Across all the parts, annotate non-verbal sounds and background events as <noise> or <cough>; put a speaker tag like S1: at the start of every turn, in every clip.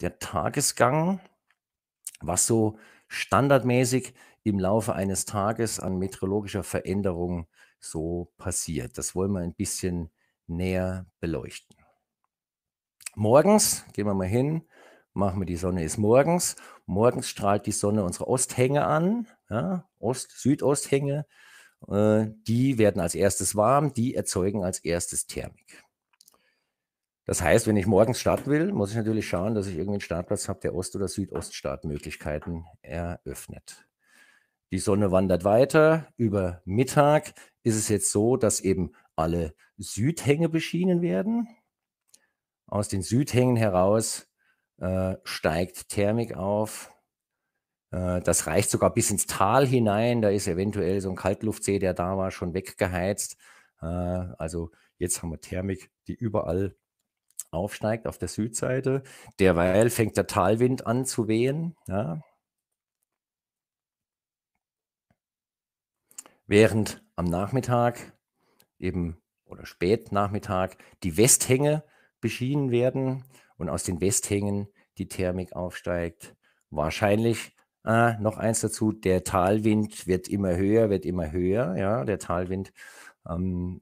S1: der Tagesgang, was so standardmäßig im Laufe eines Tages an meteorologischer Veränderung so passiert. Das wollen wir ein bisschen näher beleuchten. Morgens gehen wir mal hin, machen wir die Sonne ist morgens. Morgens strahlt die Sonne unsere Osthänge an, ja, Ost-Südosthänge. Äh, die werden als erstes warm, die erzeugen als erstes Thermik. Das heißt, wenn ich morgens starten will, muss ich natürlich schauen, dass ich irgendeinen Startplatz habe, der Ost- oder Südoststartmöglichkeiten eröffnet. Die Sonne wandert weiter. Über Mittag ist es jetzt so, dass eben alle Südhänge beschienen werden. Aus den Südhängen heraus äh, steigt Thermik auf. Äh, das reicht sogar bis ins Tal hinein. Da ist eventuell so ein Kaltluftsee, der da war, schon weggeheizt. Äh, also jetzt haben wir Thermik, die überall aufsteigt auf der Südseite. Derweil fängt der Talwind an zu wehen. Ja. Während am Nachmittag eben oder Spätnachmittag die Westhänge beschienen werden und aus den Westhängen die Thermik aufsteigt. Wahrscheinlich äh, noch eins dazu, der Talwind wird immer höher, wird immer höher. Ja, der Talwind ähm,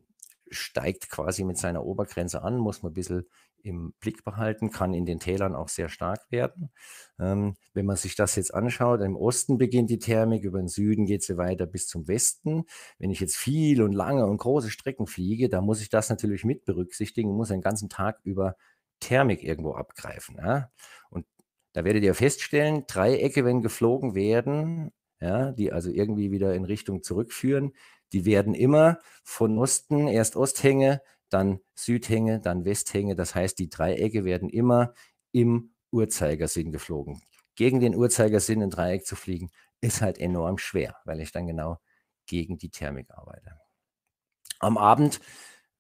S1: steigt quasi mit seiner Obergrenze an, muss man ein bisschen im Blick behalten, kann in den Tälern auch sehr stark werden. Ähm, wenn man sich das jetzt anschaut, im Osten beginnt die Thermik, über den Süden geht sie weiter bis zum Westen. Wenn ich jetzt viel und lange und große Strecken fliege, da muss ich das natürlich mit berücksichtigen, muss den ganzen Tag über Thermik irgendwo abgreifen. Ja? Und da werdet ihr feststellen, Dreiecke, wenn geflogen werden, ja, die also irgendwie wieder in Richtung zurückführen, die werden immer von Osten, erst Osthänge, dann Südhänge, dann Westhänge. Das heißt, die Dreiecke werden immer im Uhrzeigersinn geflogen. Gegen den Uhrzeigersinn ein Dreieck zu fliegen, ist halt enorm schwer, weil ich dann genau gegen die Thermik arbeite. Am Abend,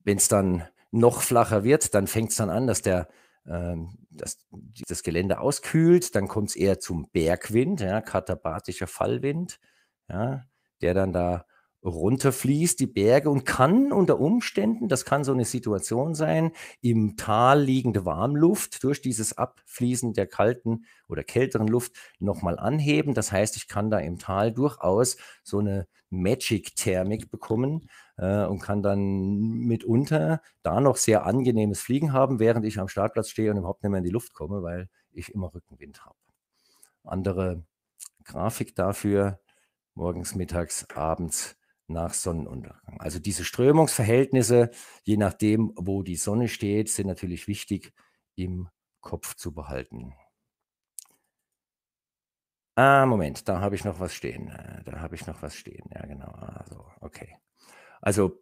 S1: wenn es dann noch flacher wird, dann fängt es dann an, dass der ähm, dass das Gelände auskühlt, dann kommt es eher zum Bergwind, ja, katabatischer Fallwind, ja, der dann da runterfließt, die Berge und kann unter Umständen, das kann so eine Situation sein, im Tal liegende Warmluft durch dieses Abfließen der kalten oder kälteren Luft nochmal anheben. Das heißt, ich kann da im Tal durchaus so eine Magic-Thermik bekommen äh, und kann dann mitunter da noch sehr angenehmes Fliegen haben, während ich am Startplatz stehe und überhaupt nicht mehr in die Luft komme, weil ich immer Rückenwind habe. Andere Grafik dafür morgens, mittags, abends nach Sonnenuntergang. Also diese Strömungsverhältnisse, je nachdem, wo die Sonne steht, sind natürlich wichtig im Kopf zu behalten. Ah, Moment, da habe ich noch was stehen. Äh, da habe ich noch was stehen. Ja, genau. Also, okay. Also,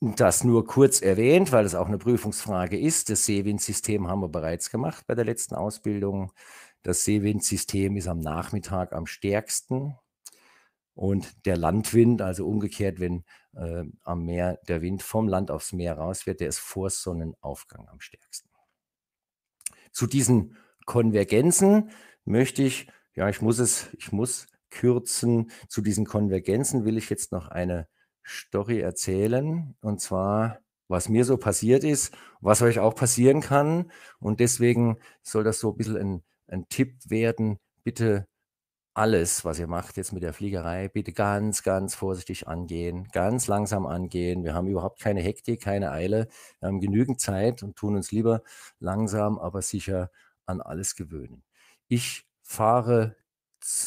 S1: das nur kurz erwähnt, weil es auch eine Prüfungsfrage ist. Das Seewindsystem haben wir bereits gemacht bei der letzten Ausbildung. Das Seewindsystem ist am Nachmittag am stärksten und der Landwind, also umgekehrt, wenn äh, am Meer der Wind vom Land aufs Meer raus wird, der ist vor Sonnenaufgang am stärksten. Zu diesen Konvergenzen möchte ich, ja, ich muss es, ich muss kürzen. Zu diesen Konvergenzen will ich jetzt noch eine Story erzählen. Und zwar, was mir so passiert ist, was euch auch passieren kann. Und deswegen soll das so ein bisschen ein, ein Tipp werden. Bitte alles, was ihr macht jetzt mit der Fliegerei, bitte ganz, ganz vorsichtig angehen, ganz langsam angehen. Wir haben überhaupt keine Hektik, keine Eile. Wir haben genügend Zeit und tun uns lieber langsam, aber sicher an alles gewöhnen. Ich fahre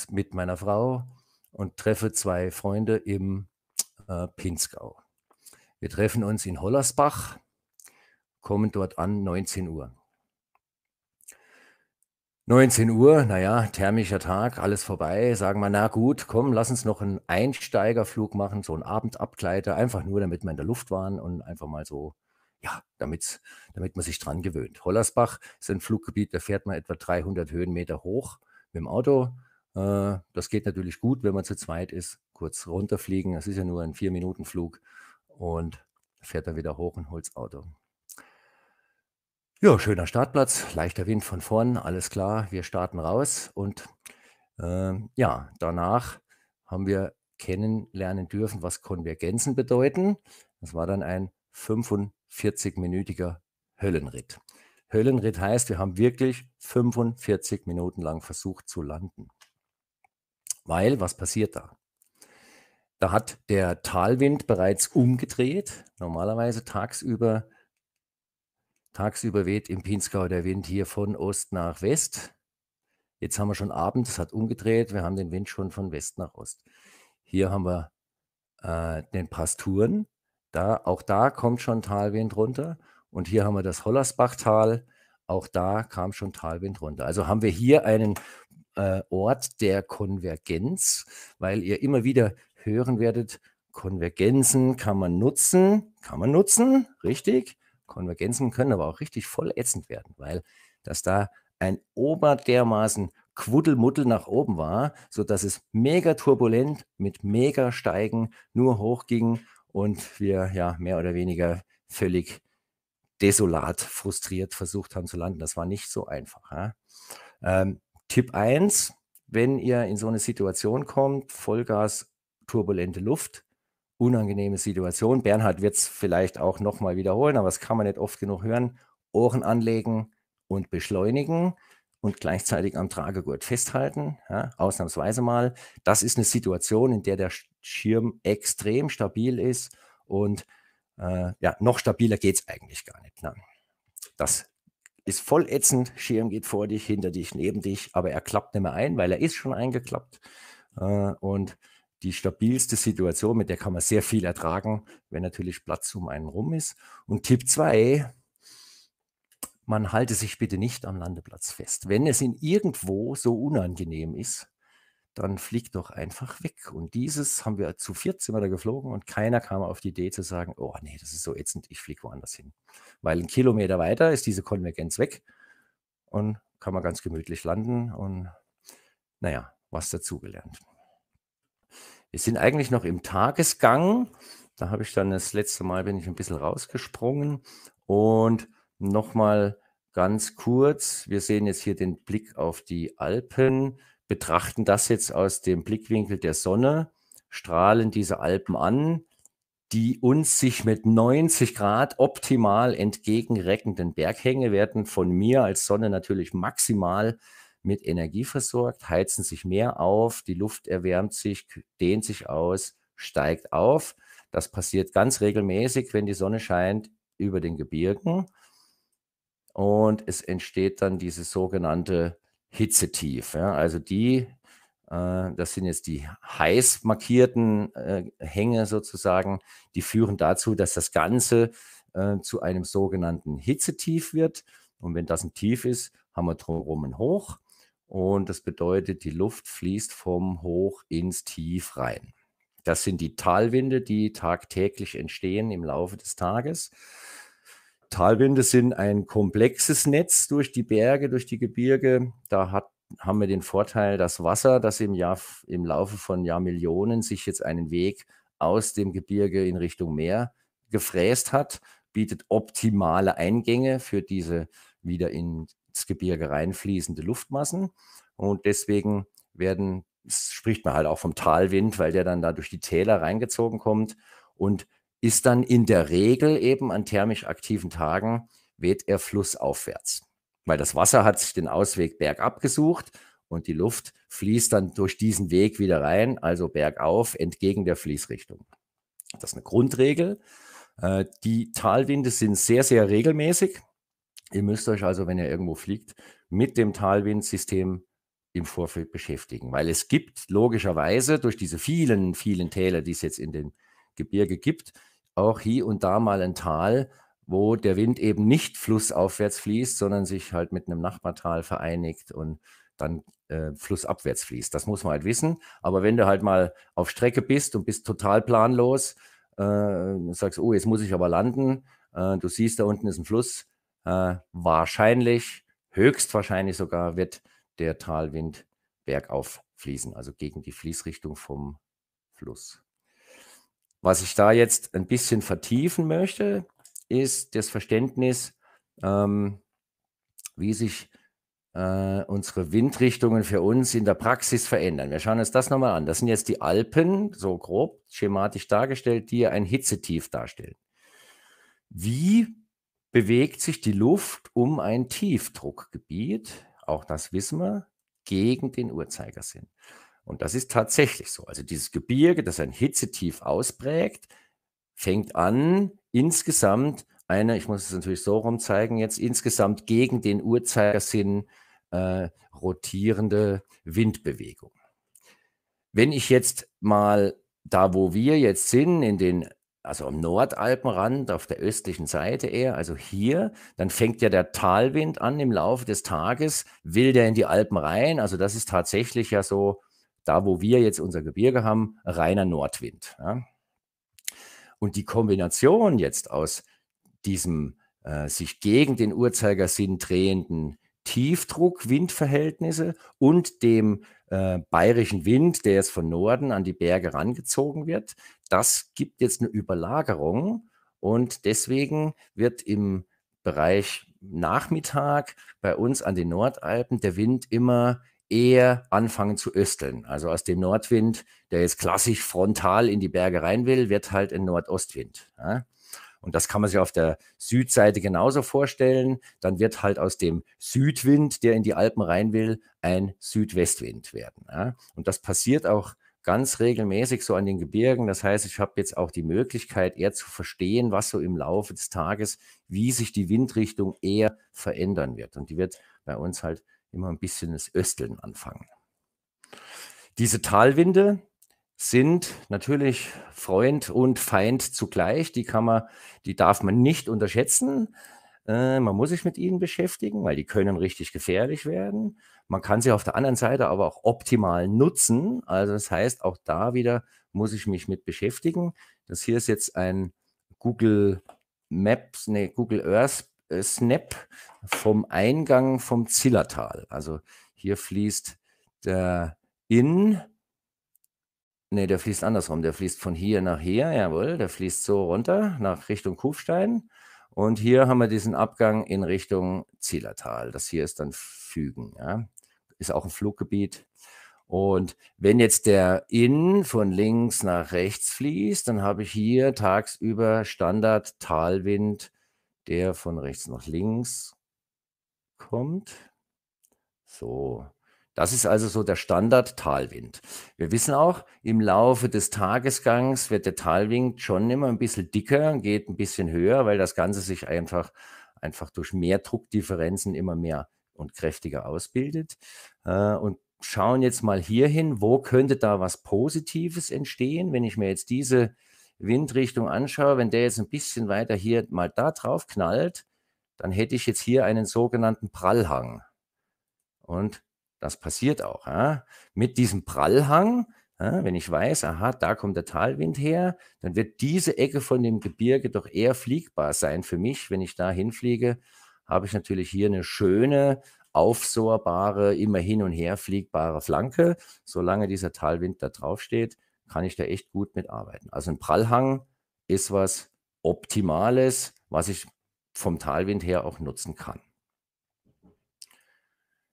S1: mit meiner Frau und treffe zwei Freunde im äh, Pinzgau. Wir treffen uns in Hollersbach, kommen dort an 19 Uhr. 19 Uhr, naja, thermischer Tag, alles vorbei. Sagen wir, na gut, komm, lass uns noch einen Einsteigerflug machen, so einen Abendabgleiter, einfach nur, damit wir in der Luft waren und einfach mal so, ja, damit, damit man sich dran gewöhnt. Hollersbach ist ein Fluggebiet, da fährt man etwa 300 Höhenmeter hoch mit dem Auto. Äh, das geht natürlich gut, wenn man zu zweit ist, kurz runterfliegen. Das ist ja nur ein 4 minuten flug und fährt dann wieder hoch und holt das Auto. Ja, schöner Startplatz, leichter Wind von vorn, alles klar, wir starten raus und ähm, ja, danach haben wir kennenlernen dürfen, was Konvergenzen bedeuten. Das war dann ein 45-minütiger Höllenritt. Höllenritt heißt, wir haben wirklich 45 Minuten lang versucht zu landen. Weil, was passiert da? Da hat der Talwind bereits umgedreht. Normalerweise tagsüber Tagsüber weht im Pinzgau der Wind hier von Ost nach West. Jetzt haben wir schon Abend, es hat umgedreht, wir haben den Wind schon von West nach Ost. Hier haben wir äh, den Pasturen, da, auch da kommt schon Talwind runter. Und hier haben wir das Hollersbachtal, auch da kam schon Talwind runter. Also haben wir hier einen äh, Ort der Konvergenz, weil ihr immer wieder hören werdet, Konvergenzen kann man nutzen, kann man nutzen, richtig? Konvergenzen können aber auch richtig voll ätzend werden, weil das da ein Ober dermaßen Quuddelmuddel nach oben war, sodass es mega turbulent mit mega Steigen nur hochging und wir ja mehr oder weniger völlig desolat, frustriert versucht haben zu landen. Das war nicht so einfach. Ja? Ähm, Tipp 1, wenn ihr in so eine Situation kommt, Vollgas, turbulente Luft, unangenehme Situation. Bernhard wird es vielleicht auch nochmal wiederholen, aber das kann man nicht oft genug hören. Ohren anlegen und beschleunigen und gleichzeitig am Tragegurt festhalten, ja, ausnahmsweise mal. Das ist eine Situation, in der der Schirm extrem stabil ist und äh, ja, noch stabiler geht es eigentlich gar nicht. Nein. Das ist voll ätzend, Schirm geht vor dich, hinter dich, neben dich, aber er klappt nicht mehr ein, weil er ist schon eingeklappt. Äh, und die stabilste Situation, mit der kann man sehr viel ertragen, wenn natürlich Platz um einen rum ist. Und Tipp 2, man halte sich bitte nicht am Landeplatz fest. Wenn es in irgendwo so unangenehm ist, dann fliegt doch einfach weg. Und dieses haben wir zu 14 Mal da geflogen und keiner kam auf die Idee zu sagen, oh nee, das ist so ätzend, ich fliege woanders hin. Weil einen Kilometer weiter ist diese Konvergenz weg und kann man ganz gemütlich landen und naja, was dazugelernt. Wir sind eigentlich noch im Tagesgang. Da habe ich dann das letzte Mal bin ich ein bisschen rausgesprungen und nochmal ganz kurz. Wir sehen jetzt hier den Blick auf die Alpen, betrachten das jetzt aus dem Blickwinkel der Sonne, strahlen diese Alpen an, die uns sich mit 90 Grad optimal entgegenreckenden Berghänge werden von mir als Sonne natürlich maximal mit Energie versorgt, heizen sich mehr auf, die Luft erwärmt sich, dehnt sich aus, steigt auf. Das passiert ganz regelmäßig, wenn die Sonne scheint, über den Gebirgen. Und es entsteht dann diese sogenannte Hitzetief. Ja? Also die, äh, das sind jetzt die heiß markierten äh, Hänge sozusagen, die führen dazu, dass das Ganze äh, zu einem sogenannten Hitzetief wird. Und wenn das ein Tief ist, haben wir drumherum ein Hoch. Und das bedeutet, die Luft fließt vom Hoch ins Tief rein. Das sind die Talwinde, die tagtäglich entstehen im Laufe des Tages. Talwinde sind ein komplexes Netz durch die Berge, durch die Gebirge. Da hat, haben wir den Vorteil, dass Wasser, das im, Jahr, im Laufe von Jahrmillionen sich jetzt einen Weg aus dem Gebirge in Richtung Meer gefräst hat, bietet optimale Eingänge für diese wieder in ins Gebirge reinfließende Luftmassen. Und deswegen werden, spricht man halt auch vom Talwind, weil der dann da durch die Täler reingezogen kommt und ist dann in der Regel eben an thermisch aktiven Tagen, weht er flussaufwärts. Weil das Wasser hat sich den Ausweg bergab gesucht und die Luft fließt dann durch diesen Weg wieder rein, also bergauf, entgegen der Fließrichtung. Das ist eine Grundregel. Äh, die Talwinde sind sehr, sehr regelmäßig. Ihr müsst euch also, wenn ihr irgendwo fliegt, mit dem Talwindsystem im Vorfeld beschäftigen, weil es gibt logischerweise durch diese vielen, vielen Täler, die es jetzt in den Gebirge gibt, auch hier und da mal ein Tal, wo der Wind eben nicht flussaufwärts fließt, sondern sich halt mit einem Nachbartal vereinigt und dann äh, flussabwärts fließt. Das muss man halt wissen. Aber wenn du halt mal auf Strecke bist und bist total planlos, äh, sagst, oh, jetzt muss ich aber landen, äh, du siehst, da unten ist ein Fluss, äh, wahrscheinlich, höchstwahrscheinlich sogar, wird der Talwind bergauf fließen, also gegen die Fließrichtung vom Fluss. Was ich da jetzt ein bisschen vertiefen möchte, ist das Verständnis, ähm, wie sich äh, unsere Windrichtungen für uns in der Praxis verändern. Wir schauen uns das nochmal an. Das sind jetzt die Alpen, so grob schematisch dargestellt, die ein Hitzetief darstellen. Wie bewegt sich die Luft um ein Tiefdruckgebiet, auch das wissen wir, gegen den Uhrzeigersinn. Und das ist tatsächlich so. Also dieses Gebirge, das ein Hitzetief ausprägt, fängt an, insgesamt eine, ich muss es natürlich so rum zeigen jetzt, insgesamt gegen den Uhrzeigersinn äh, rotierende Windbewegung. Wenn ich jetzt mal da, wo wir jetzt sind, in den also am Nordalpenrand, auf der östlichen Seite eher, also hier, dann fängt ja der Talwind an im Laufe des Tages, will der in die Alpen rein. Also das ist tatsächlich ja so, da wo wir jetzt unser Gebirge haben, reiner Nordwind. Ja. Und die Kombination jetzt aus diesem äh, sich gegen den Uhrzeigersinn drehenden Tiefdruck-Windverhältnisse und dem äh, bayerischen Wind, der jetzt von Norden an die Berge rangezogen wird. Das gibt jetzt eine Überlagerung und deswegen wird im Bereich Nachmittag bei uns an den Nordalpen der Wind immer eher anfangen zu östeln. Also aus dem Nordwind, der jetzt klassisch frontal in die Berge rein will, wird halt ein Nordostwind. Ja? Und das kann man sich auf der Südseite genauso vorstellen. Dann wird halt aus dem Südwind, der in die Alpen rein will, ein Südwestwind werden. Ja? Und das passiert auch ganz regelmäßig so an den Gebirgen. Das heißt, ich habe jetzt auch die Möglichkeit, eher zu verstehen, was so im Laufe des Tages, wie sich die Windrichtung eher verändern wird. Und die wird bei uns halt immer ein bisschen das Östeln anfangen. Diese Talwinde, sind natürlich Freund und Feind zugleich. Die kann man, die darf man nicht unterschätzen. Äh, man muss sich mit ihnen beschäftigen, weil die können richtig gefährlich werden. Man kann sie auf der anderen Seite aber auch optimal nutzen. Also das heißt, auch da wieder muss ich mich mit beschäftigen. Das hier ist jetzt ein Google Maps, nee, Google Earth äh, Snap vom Eingang vom Zillertal. Also hier fließt der Inn Nee, der fließt andersrum. Der fließt von hier nach hier, jawohl. Der fließt so runter nach Richtung Kufstein. Und hier haben wir diesen Abgang in Richtung Zielertal. Das hier ist dann Fügen. Ja. Ist auch ein Fluggebiet. Und wenn jetzt der Inn von links nach rechts fließt, dann habe ich hier tagsüber Standard Talwind, der von rechts nach links kommt. So. Das ist also so der Standard-Talwind. Wir wissen auch, im Laufe des Tagesgangs wird der Talwind schon immer ein bisschen dicker, geht ein bisschen höher, weil das Ganze sich einfach, einfach durch mehr Druckdifferenzen immer mehr und kräftiger ausbildet. Äh, und schauen jetzt mal hier hin, wo könnte da was Positives entstehen, wenn ich mir jetzt diese Windrichtung anschaue, wenn der jetzt ein bisschen weiter hier mal da drauf knallt, dann hätte ich jetzt hier einen sogenannten Prallhang. Und das passiert auch. Ja? Mit diesem Prallhang, ja, wenn ich weiß, aha, da kommt der Talwind her, dann wird diese Ecke von dem Gebirge doch eher fliegbar sein für mich. Wenn ich da hinfliege, habe ich natürlich hier eine schöne, aufsorbare, immer hin und her fliegbare Flanke. Solange dieser Talwind da draufsteht, kann ich da echt gut mitarbeiten. Also ein Prallhang ist was Optimales, was ich vom Talwind her auch nutzen kann.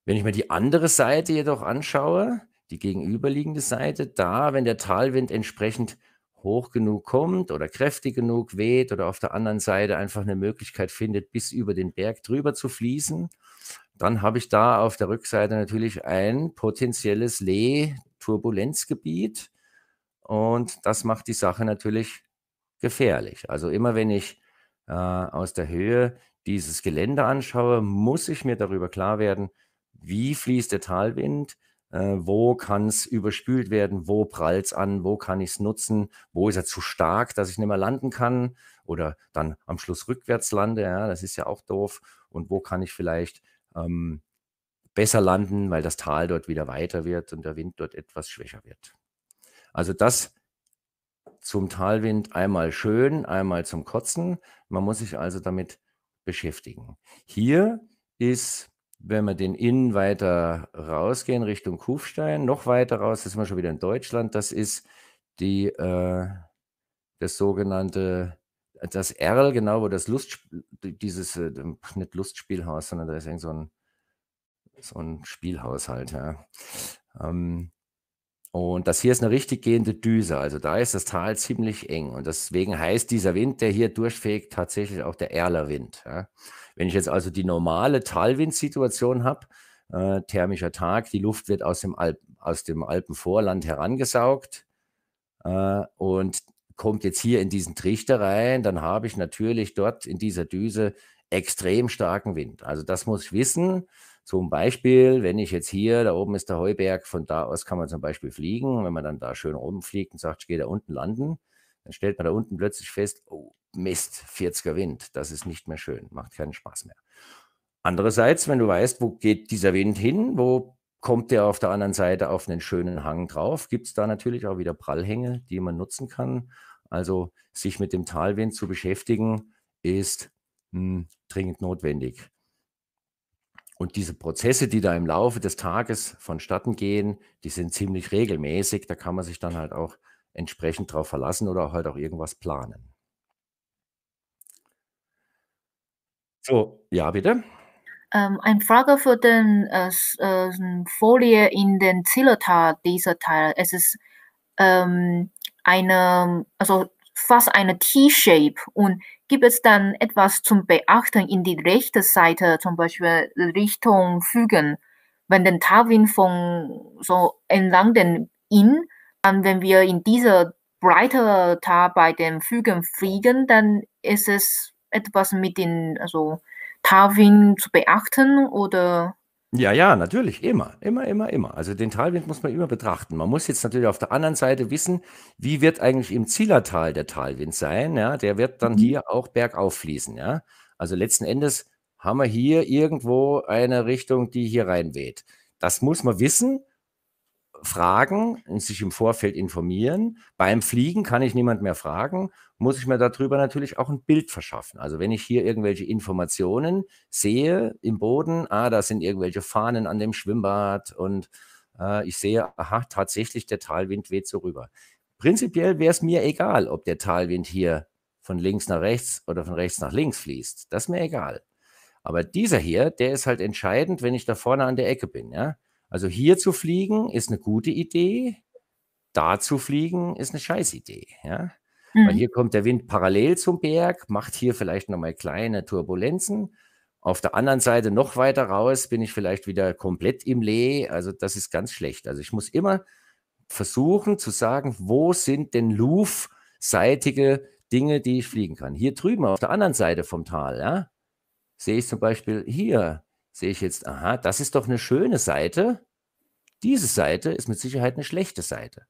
S1: Wenn ich mir die andere Seite jedoch anschaue, die gegenüberliegende Seite, da, wenn der Talwind entsprechend hoch genug kommt oder kräftig genug weht oder auf der anderen Seite einfach eine Möglichkeit findet, bis über den Berg drüber zu fließen, dann habe ich da auf der Rückseite natürlich ein potenzielles Lee-Turbulenzgebiet und das macht die Sache natürlich gefährlich. Also immer wenn ich äh, aus der Höhe dieses Gelände anschaue, muss ich mir darüber klar werden, wie fließt der Talwind, äh, wo kann es überspült werden, wo prallt es an, wo kann ich es nutzen, wo ist er zu stark, dass ich nicht mehr landen kann oder dann am Schluss rückwärts lande, ja, das ist ja auch doof und wo kann ich vielleicht ähm, besser landen, weil das Tal dort wieder weiter wird und der Wind dort etwas schwächer wird. Also das zum Talwind einmal schön, einmal zum Kotzen. Man muss sich also damit beschäftigen. Hier ist wenn wir den Inn weiter rausgehen Richtung Kufstein, noch weiter raus, das sind wir schon wieder in Deutschland, das ist die, äh, das sogenannte, das Erl, genau, wo das Lust, dieses, äh, nicht Lustspielhaus, sondern da ist irgend so ein, so ein Spielhaus halt, ja. Ähm, und das hier ist eine richtig gehende Düse. Also da ist das Tal ziemlich eng. Und deswegen heißt dieser Wind, der hier durchfegt, tatsächlich auch der Erler Wind. Ja. Wenn ich jetzt also die normale Talwindsituation habe, äh, thermischer Tag, die Luft wird aus dem, Alp, aus dem Alpenvorland herangesaugt äh, und kommt jetzt hier in diesen Trichter rein, dann habe ich natürlich dort in dieser Düse extrem starken Wind. Also das muss ich wissen. Zum Beispiel, wenn ich jetzt hier, da oben ist der Heuberg, von da aus kann man zum Beispiel fliegen. Wenn man dann da schön rumfliegt und sagt, ich gehe da unten landen, dann stellt man da unten plötzlich fest, oh Mist, 40er Wind, das ist nicht mehr schön, macht keinen Spaß mehr. Andererseits, wenn du weißt, wo geht dieser Wind hin, wo kommt der auf der anderen Seite auf einen schönen Hang drauf, gibt es da natürlich auch wieder Prallhänge, die man nutzen kann. Also sich mit dem Talwind zu beschäftigen, ist mh, hm, dringend notwendig. Und diese Prozesse, die da im Laufe des Tages vonstatten gehen, die sind ziemlich regelmäßig. Da kann man sich dann halt auch entsprechend darauf verlassen oder halt auch irgendwas planen. So, ja, bitte.
S2: Ähm, eine Frage für den äh, äh Folie in den Zillertal, dieser Teil. Es ist ähm, eine, also fast eine T-Shape und gibt es dann etwas zum Beachten in die rechte Seite, zum Beispiel Richtung Fügen, wenn den Tarwin von so entlang den Inn ähm, wenn wir in dieser breiter Tat bei den Flügen fliegen, dann ist es etwas mit den also, Talwind zu beachten oder
S1: ja, ja, natürlich, immer, immer, immer, immer. Also den Talwind muss man immer betrachten. Man muss jetzt natürlich auf der anderen Seite wissen, wie wird eigentlich im Zillertal der Talwind sein. Ja, der wird dann mhm. hier auch bergauf fließen. Ja, also letzten Endes haben wir hier irgendwo eine Richtung, die hier reinweht. Das muss man wissen fragen sich im Vorfeld informieren. Beim Fliegen kann ich niemand mehr fragen, muss ich mir darüber natürlich auch ein Bild verschaffen. Also wenn ich hier irgendwelche Informationen sehe im Boden, ah, da sind irgendwelche Fahnen an dem Schwimmbad und äh, ich sehe, aha, tatsächlich der Talwind weht so rüber. Prinzipiell wäre es mir egal, ob der Talwind hier von links nach rechts oder von rechts nach links fließt. Das ist mir egal. Aber dieser hier, der ist halt entscheidend, wenn ich da vorne an der Ecke bin, ja. Also hier zu fliegen ist eine gute Idee, da zu fliegen ist eine Scheißidee. Ja? Mhm. Weil hier kommt der Wind parallel zum Berg, macht hier vielleicht nochmal kleine Turbulenzen. Auf der anderen Seite noch weiter raus bin ich vielleicht wieder komplett im Lee. Also das ist ganz schlecht. Also ich muss immer versuchen zu sagen, wo sind denn luf seitige Dinge, die ich fliegen kann. Hier drüben auf der anderen Seite vom Tal, ja, sehe ich zum Beispiel hier sehe ich jetzt, aha, das ist doch eine schöne Seite. Diese Seite ist mit Sicherheit eine schlechte Seite.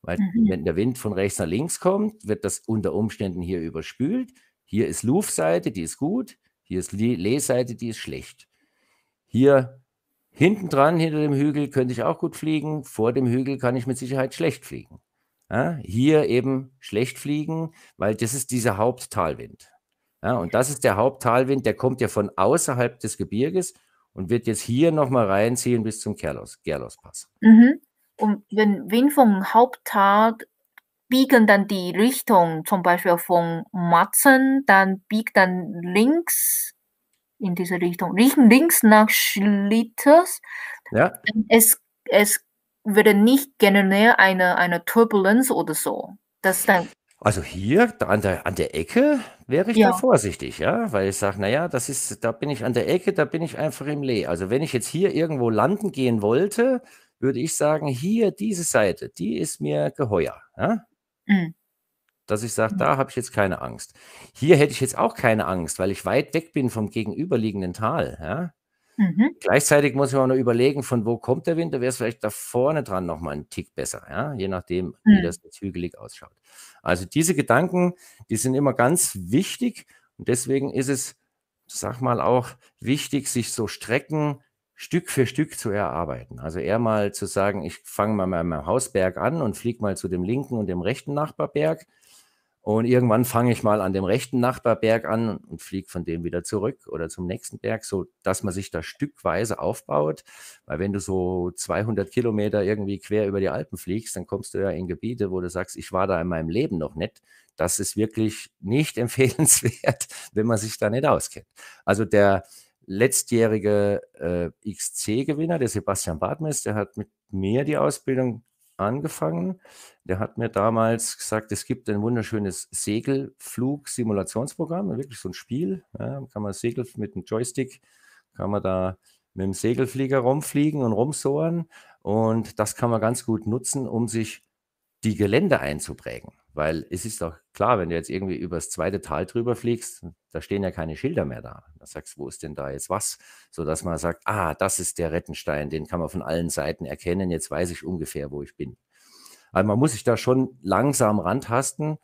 S1: Weil mhm. wenn der Wind von rechts nach links kommt, wird das unter Umständen hier überspült. Hier ist Luftseite, die ist gut. Hier ist Lehseite, die ist schlecht. Hier hinten dran, hinter dem Hügel, könnte ich auch gut fliegen. Vor dem Hügel kann ich mit Sicherheit schlecht fliegen. Ja, hier eben schlecht fliegen, weil das ist dieser Haupttalwind. Ja, und das ist der Haupttalwind, der kommt ja von außerhalb des Gebirges und wird jetzt hier nochmal reinziehen bis zum Gerlos, Gerlospass.
S2: Mhm. Und wenn Wind vom Haupttal biegen dann die Richtung, zum Beispiel von Matzen, dann biegt dann links in diese Richtung, links nach Schlitters. Ja. Es, es würde nicht generell eine, eine Turbulenz oder so. Das dann
S1: also hier, an der, an der Ecke, wäre ich da Ja. vorsichtig, ja, weil ich sage, naja, das ist, da bin ich an der Ecke, da bin ich einfach im Lee. Also wenn ich jetzt hier irgendwo landen gehen wollte, würde ich sagen, hier diese Seite, die ist mir geheuer, ja? Mhm. Dass ich sage, da mhm. habe ich jetzt keine Angst. Hier hätte ich jetzt auch keine Angst, weil ich weit weg bin vom gegenüberliegenden Tal, ja? Mhm. Gleichzeitig muss ich auch noch überlegen, von wo kommt der Wind, da wäre es vielleicht da vorne dran nochmal mal Tick besser, ja, je nachdem, wie mhm. das jetzt hügelig ausschaut. Also diese Gedanken, die sind immer ganz wichtig und deswegen ist es, sag mal auch, wichtig, sich so Strecken Stück für Stück zu erarbeiten. Also eher mal zu sagen, ich fange mal mit meinem Hausberg an und fliege mal zu dem linken und dem rechten Nachbarberg und irgendwann fange ich mal an dem rechten Nachbarberg an und fliege von dem wieder zurück oder zum nächsten Berg, so dass man sich da stückweise aufbaut. Weil wenn du so 200 Kilometer irgendwie quer über die Alpen fliegst, dann kommst du ja in Gebiete, wo du sagst, ich war da in meinem Leben noch nicht. Das ist wirklich nicht <laughs> empfehlenswert, wenn man sich da nicht auskennt. Also der letztjährige äh, XC-Gewinner, der Sebastian Bartmes, der hat mit mir die Ausbildung angefangen. Der hat mir damals gesagt, es gibt ein wunderschönes Segelflug-Simulationsprogramm, wirklich so ein Spiel. Ja, kann man Segel mit einem Joystick, kann man da mit dem Segelflieger rumfliegen und rumsohren. Und das kann man ganz gut nutzen, um sich die Gelände einzuprägen. Weil es ist doch klar, wenn du jetzt irgendwie übers zweite Tal drüber fliegst, da stehen ja keine Schilder mehr da. Da sagst du, wo ist denn da jetzt was? Sodass man sagt, ah, das ist der Rettenstein, den kann man von allen Seiten erkennen, jetzt weiß ich ungefähr, wo ich bin. Also man muss sich da schon langsam rantasten.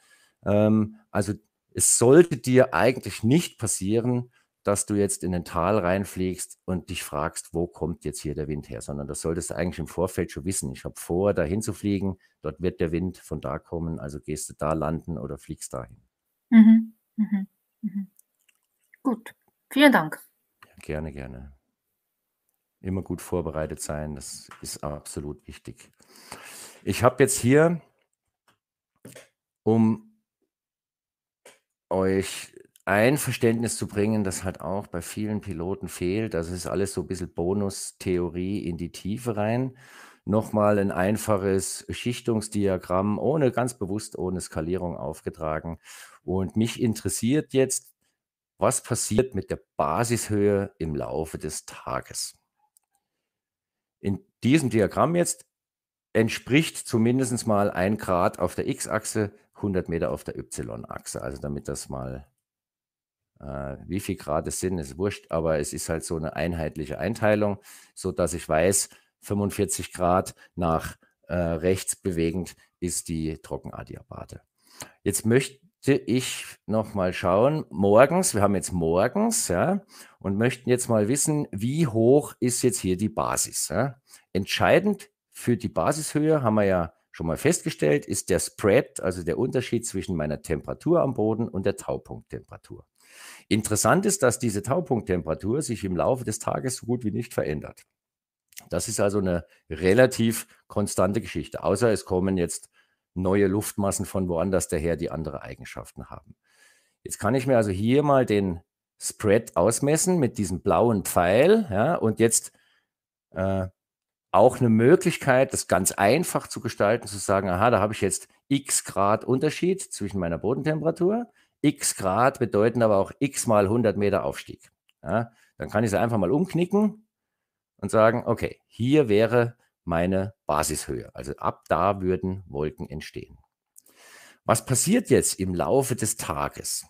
S1: Ähm, also es sollte dir eigentlich nicht passieren, dass du jetzt in den Tal reinfliegst und dich fragst, wo kommt jetzt hier der Wind her, sondern das solltest du eigentlich im Vorfeld schon wissen. Ich habe vor, dahin zu fliegen, dort wird der Wind von da kommen, also gehst du da landen oder fliegst dahin.
S2: Mhm. mhm. Mhm. Gut, vielen Dank.
S1: gerne, gerne. Immer gut vorbereitet sein, das ist absolut wichtig. Ich habe jetzt hier, um euch ein Verständnis zu bringen, das halt auch bei vielen Piloten fehlt. Das also ist alles so ein bisschen Bonustheorie in die Tiefe rein. Nochmal ein einfaches Schichtungsdiagramm, ohne ganz bewusst, ohne Skalierung aufgetragen. Und mich interessiert jetzt, was passiert mit der Basishöhe im Laufe des Tages? In diesem Diagramm jetzt entspricht zumindest mal ein Grad auf der X-Achse 100 Meter auf der Y-Achse. Also damit das mal äh, wie viel Grad es sind, ist wurscht, aber es ist halt so eine einheitliche Einteilung, sodass ich weiß, 45 Grad nach äh, rechts bewegend ist die Trockenadiabate. Jetzt möchte ich nochmal schauen, morgens, wir haben jetzt morgens, ja, und möchten jetzt mal wissen, wie hoch ist jetzt hier die Basis. Ja? Entscheidend für die Basishöhe haben wir ja schon mal festgestellt, ist der Spread, also der Unterschied zwischen meiner Temperatur am Boden und der Taupunkttemperatur. Interessant ist, dass diese Taupunkttemperatur sich im Laufe des Tages so gut wie nicht verändert. Das ist also eine relativ konstante Geschichte, außer es kommen jetzt neue Luftmassen von woanders daher, die andere Eigenschaften haben. Jetzt kann ich mir also hier mal den Spread ausmessen mit diesem blauen Pfeil ja, und jetzt äh, auch eine Möglichkeit, das ganz einfach zu gestalten, zu sagen, aha, da habe ich jetzt x Grad Unterschied zwischen meiner Bodentemperatur, x Grad bedeuten aber auch x mal 100 Meter Aufstieg. Ja, dann kann ich sie einfach mal umknicken und sagen, okay, hier wäre meine Basishöhe. Also ab da würden Wolken entstehen. Was passiert jetzt im Laufe des Tages?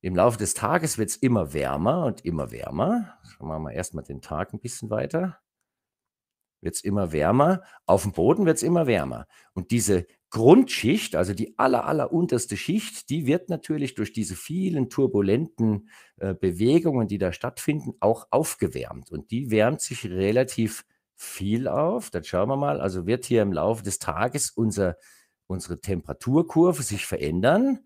S1: Im Laufe des Tages wird es immer wärmer und immer wärmer. Schauen wir mal erstmal den Tag ein bisschen weiter. Wird es immer wärmer. Auf dem Boden wird es immer wärmer. Und diese Grundschicht, also die aller, aller unterste Schicht, die wird natürlich durch diese vielen turbulenten äh, Bewegungen, die da stattfinden, auch aufgewärmt. Und die wärmt sich relativ viel auf. Dann schauen wir mal. Also wird hier im Laufe des Tages unser, unsere Temperaturkurve sich verändern.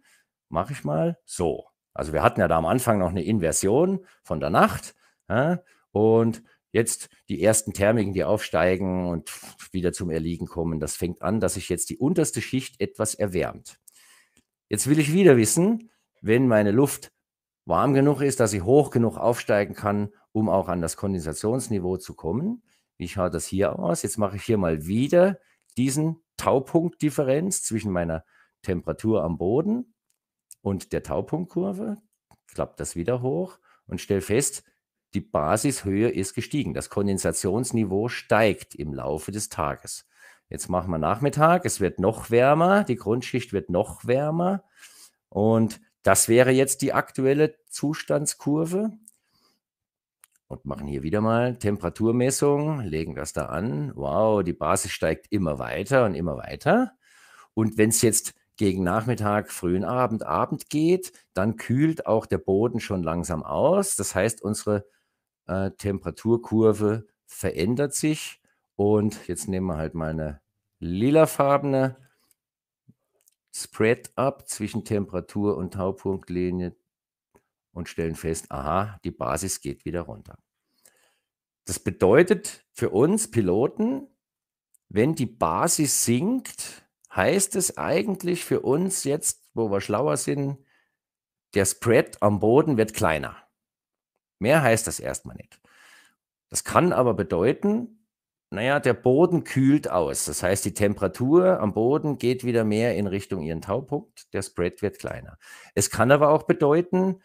S1: Mache ich mal so. Also wir hatten ja da am Anfang noch eine Inversion von der Nacht. Ja, und jetzt die ersten Thermiken, die aufsteigen und wieder zum Erliegen kommen. Das fängt an, dass sich jetzt die unterste Schicht etwas erwärmt. Jetzt will ich wieder wissen, wenn meine Luft warm genug ist, dass sie hoch genug aufsteigen kann, um auch an das Kondensationsniveau zu kommen. Ich schaue das hier aus? Jetzt mache ich hier mal wieder diesen Taupunktdifferenz zwischen meiner Temperatur am Boden und der Taupunktkurve. Klappt das wieder hoch und stelle fest, die Basishöhe ist gestiegen. Das Kondensationsniveau steigt im Laufe des Tages. Jetzt machen wir Nachmittag. Es wird noch wärmer. Die Grundschicht wird noch wärmer. Und das wäre jetzt die aktuelle Zustandskurve. Und machen hier wieder mal Temperaturmessung, legen das da an. Wow, die Basis steigt immer weiter und immer weiter. Und wenn es jetzt gegen Nachmittag, frühen Abend, Abend geht, dann kühlt auch der Boden schon langsam aus. Das heißt, unsere äh, Temperaturkurve verändert sich. Und jetzt nehmen wir halt mal eine lilafarbene Spread ab zwischen Temperatur und Taupunktlinie und stellen fest, aha, die Basis geht wieder runter. Das bedeutet für uns Piloten, wenn die Basis sinkt, heißt es eigentlich für uns jetzt, wo wir schlauer sind, der Spread am Boden wird kleiner. Mehr heißt das erstmal nicht. Das kann aber bedeuten, naja, der Boden kühlt aus. Das heißt, die Temperatur am Boden geht wieder mehr in Richtung ihren Taupunkt. Der Spread wird kleiner. Es kann aber auch bedeuten,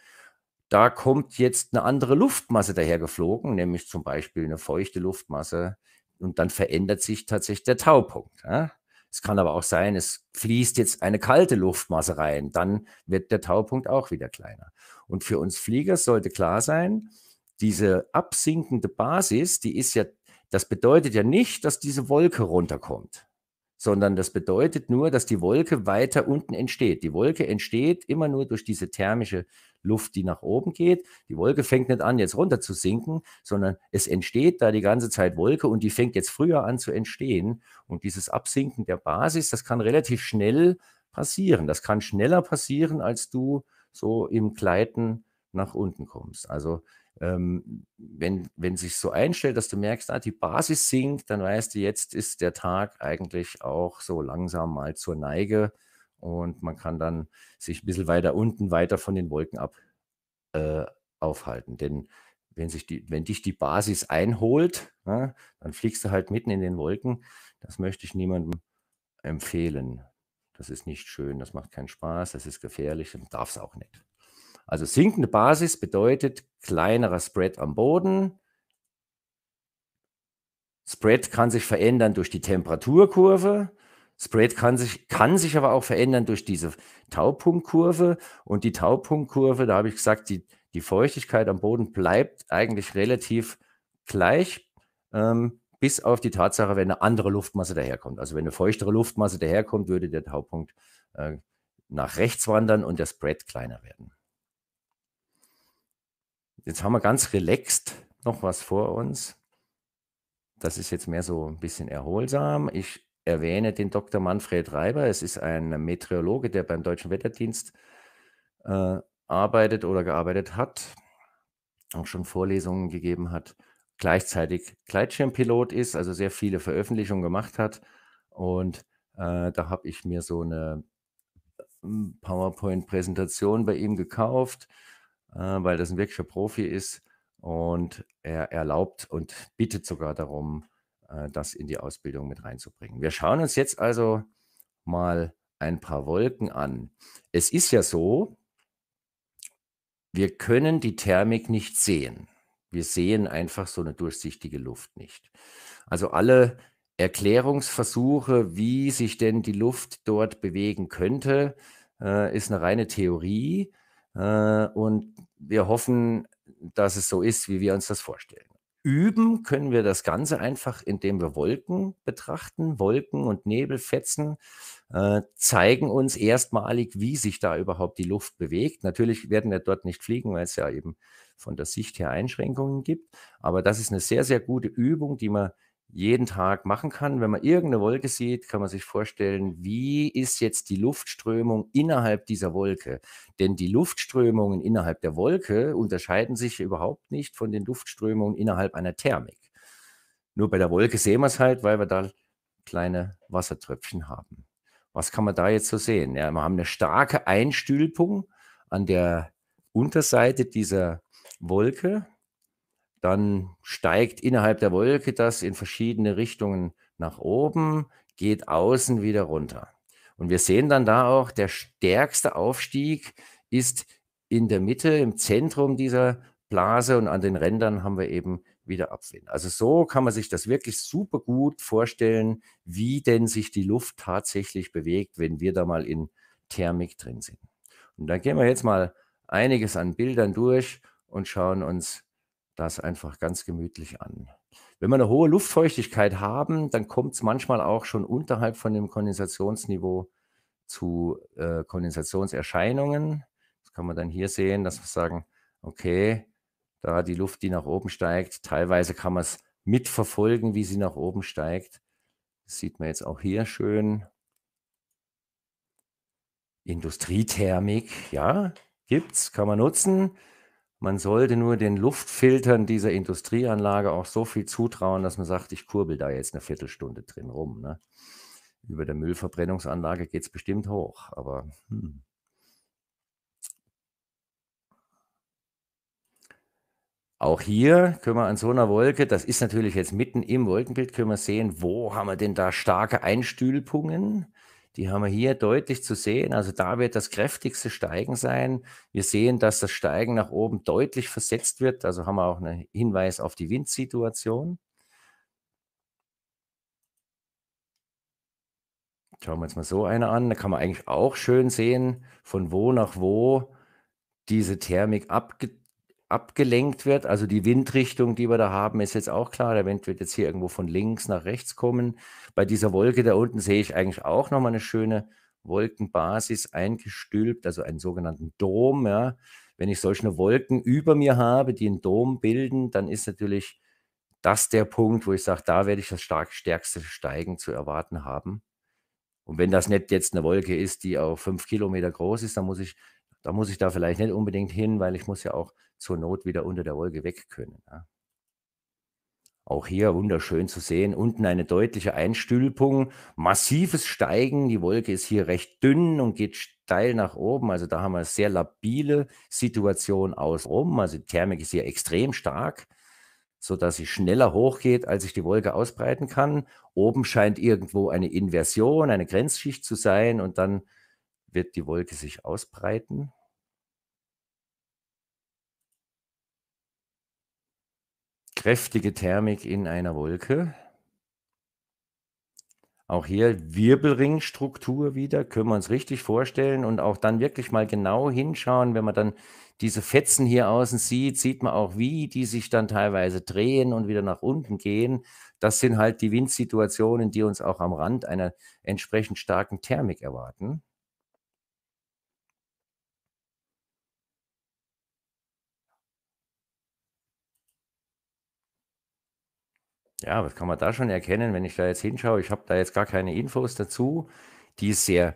S1: da kommt jetzt eine andere Luftmasse daher geflogen, nämlich zum Beispiel eine feuchte Luftmasse. Und dann verändert sich tatsächlich der Taupunkt. Ja? Es kann aber auch sein, es fließt jetzt eine kalte Luftmasse rein. Dann wird der Taupunkt auch wieder kleiner. Und für uns Flieger sollte klar sein, diese absinkende Basis, die ist ja, das bedeutet ja nicht, dass diese Wolke runterkommt, sondern das bedeutet nur, dass die Wolke weiter unten entsteht. Die Wolke entsteht immer nur durch diese thermische Luft, die nach oben geht. Die Wolke fängt nicht an, jetzt runter zu sinken, sondern es entsteht da die ganze Zeit Wolke und die fängt jetzt früher an zu entstehen. Und dieses Absinken der Basis, das kann relativ schnell passieren. Das kann schneller passieren, als du so im Gleiten nach unten kommst. Also ähm, wenn, wenn sich so einstellt, dass du merkst, ah, die Basis sinkt, dann weißt du, jetzt ist der Tag eigentlich auch so langsam mal zur Neige und man kann dann sich ein bisschen weiter unten, weiter von den Wolken ab äh, aufhalten. Denn wenn, sich die, wenn dich die Basis einholt, na, ne, dann fliegst du halt mitten in den Wolken. Das möchte ich niemandem empfehlen. Das ist nicht schön, das macht keinen Spaß, das ist gefährlich und darf es auch nicht. Also sinkende Basis bedeutet kleinerer Spread am Boden. Spread kann sich verändern durch die Temperaturkurve. Spread kann sich, kann sich aber auch verändern durch diese Taupunktkurve. Und die Taupunktkurve, da habe ich gesagt, die, die Feuchtigkeit am Boden bleibt eigentlich relativ gleich. Ähm, bis auf die Tatsache, wenn eine andere Luftmasse daherkommt. Also wenn eine feuchtere Luftmasse daherkommt, würde der Taupunkt äh, nach rechts wandern und der Spread kleiner werden. Jetzt haben wir ganz relaxed noch was vor uns. Das ist jetzt mehr so ein bisschen erholsam. Ich erwähne den Dr. Manfred Reiber. Es ist ein Meteorologe, der beim Deutschen Wetterdienst äh, arbeitet oder gearbeitet hat, auch schon Vorlesungen gegeben hat gleichzeitig Gleitschirmpilot ist, also sehr viele Veröffentlichungen gemacht hat. Und äh, da habe ich mir so eine hm, PowerPoint-Präsentation bei ihm gekauft, äh, weil das ein wirklicher Profi ist. Und er erlaubt und bittet sogar darum, äh, das in die Ausbildung mit reinzubringen. Wir schauen uns jetzt also mal ein paar Wolken an. Es ist ja so, wir können die Thermik nicht sehen. Wir sehen einfach so eine durchsichtige Luft nicht. Also alle Erklärungsversuche, wie sich denn die Luft dort bewegen könnte, äh, ist eine reine Theorie. Äh, und wir hoffen, dass es so ist, wie wir uns das vorstellen üben können wir das Ganze einfach, indem wir Wolken betrachten. Wolken und Nebelfetzen äh, zeigen uns erstmalig, wie sich da überhaupt die Luft bewegt. Natürlich werden wir dort nicht fliegen, weil es ja eben von der Sicht her Einschränkungen gibt. Aber das ist eine sehr, sehr gute Übung, die man jeden Tag machen kann. Wenn man irgendeine Wolke sieht, kann man sich vorstellen, wie ist jetzt die Luftströmung innerhalb dieser Wolke? Denn die Luftströmungen innerhalb der Wolke unterscheiden sich überhaupt nicht von den Luftströmungen innerhalb einer Thermik. Nur bei der Wolke sehen wir es halt, weil wir da kleine Wassertröpfchen haben. Was kann man da jetzt so sehen? Ja, wir haben eine starke Einstülpung an der Unterseite dieser Wolke. Dann steigt innerhalb der Wolke das in verschiedene Richtungen nach oben, geht außen wieder runter. Und wir sehen dann da auch, der stärkste Aufstieg ist in der Mitte, im Zentrum dieser Blase und an den Rändern haben wir eben wieder Abwind. Also so kann man sich das wirklich super gut vorstellen, wie denn sich die Luft tatsächlich bewegt, wenn wir da mal in Thermik drin sind. Und da gehen wir jetzt mal einiges an Bildern durch und schauen uns das einfach ganz gemütlich an. Wenn wir eine hohe Luftfeuchtigkeit haben, dann kommt es manchmal auch schon unterhalb von dem Kondensationsniveau zu äh, Kondensationserscheinungen. Das kann man dann hier sehen, dass wir sagen, okay, da die Luft, die nach oben steigt, teilweise kann man es mitverfolgen, wie sie nach oben steigt. Das sieht man jetzt auch hier schön. Industriethermik, ja, gibt's, kann man nutzen. Man sollte nur den Luftfiltern dieser Industrieanlage auch so viel zutrauen, dass man sagt, ich kurbel da jetzt eine Viertelstunde drin rum. Ne? Über der Müllverbrennungsanlage geht es bestimmt hoch, aber hm. Auch hier können wir an so einer Wolke, das ist natürlich jetzt mitten im Wolkenbild, können wir sehen, wo haben wir denn da starke Einstülpungen? Die haben wir hier deutlich zu sehen. Also da wird das kräftigste Steigen sein. Wir sehen, dass das Steigen nach oben deutlich versetzt wird. Also haben wir auch einen Hinweis auf die Windsituation. Schauen wir uns mal so eine an. Da kann man eigentlich auch schön sehen, von wo nach wo diese Thermik abgeht abgelenkt wird. Also die Windrichtung, die wir da haben, ist jetzt auch klar. Der Wind wird jetzt hier irgendwo von links nach rechts kommen. Bei dieser Wolke da unten sehe ich eigentlich auch nochmal eine schöne Wolkenbasis eingestülpt, also einen sogenannten Dom. Ja. Wenn ich solche Wolken über mir habe, die einen Dom bilden, dann ist natürlich das der Punkt, wo ich sage, da werde ich das stark, stärkste Steigen zu erwarten haben. Und wenn das nicht jetzt eine Wolke ist, die auch fünf Kilometer groß ist, dann muss ich da muss ich da vielleicht nicht unbedingt hin, weil ich muss ja auch zur Not wieder unter der Wolke weg können. Ja. Auch hier wunderschön zu sehen. Unten eine deutliche Einstülpung, massives Steigen. Die Wolke ist hier recht dünn und geht steil nach oben. Also da haben wir eine sehr labile Situation aus oben, Also die Thermik ist hier extrem stark, sodass sie schneller hochgeht, als sich die Wolke ausbreiten kann. Oben scheint irgendwo eine Inversion, eine Grenzschicht zu sein und dann wird die Wolke sich ausbreiten? Kräftige Thermik in einer Wolke. Auch hier Wirbelringstruktur wieder, können wir uns richtig vorstellen und auch dann wirklich mal genau hinschauen, wenn man dann diese Fetzen hier außen sieht, sieht man auch, wie die sich dann teilweise drehen und wieder nach unten gehen. Das sind halt die Windsituationen, die uns auch am Rand einer entsprechend starken Thermik erwarten. Ja, was kann man da schon erkennen, wenn ich da jetzt hinschaue? Ich habe da jetzt gar keine Infos dazu. Die ist sehr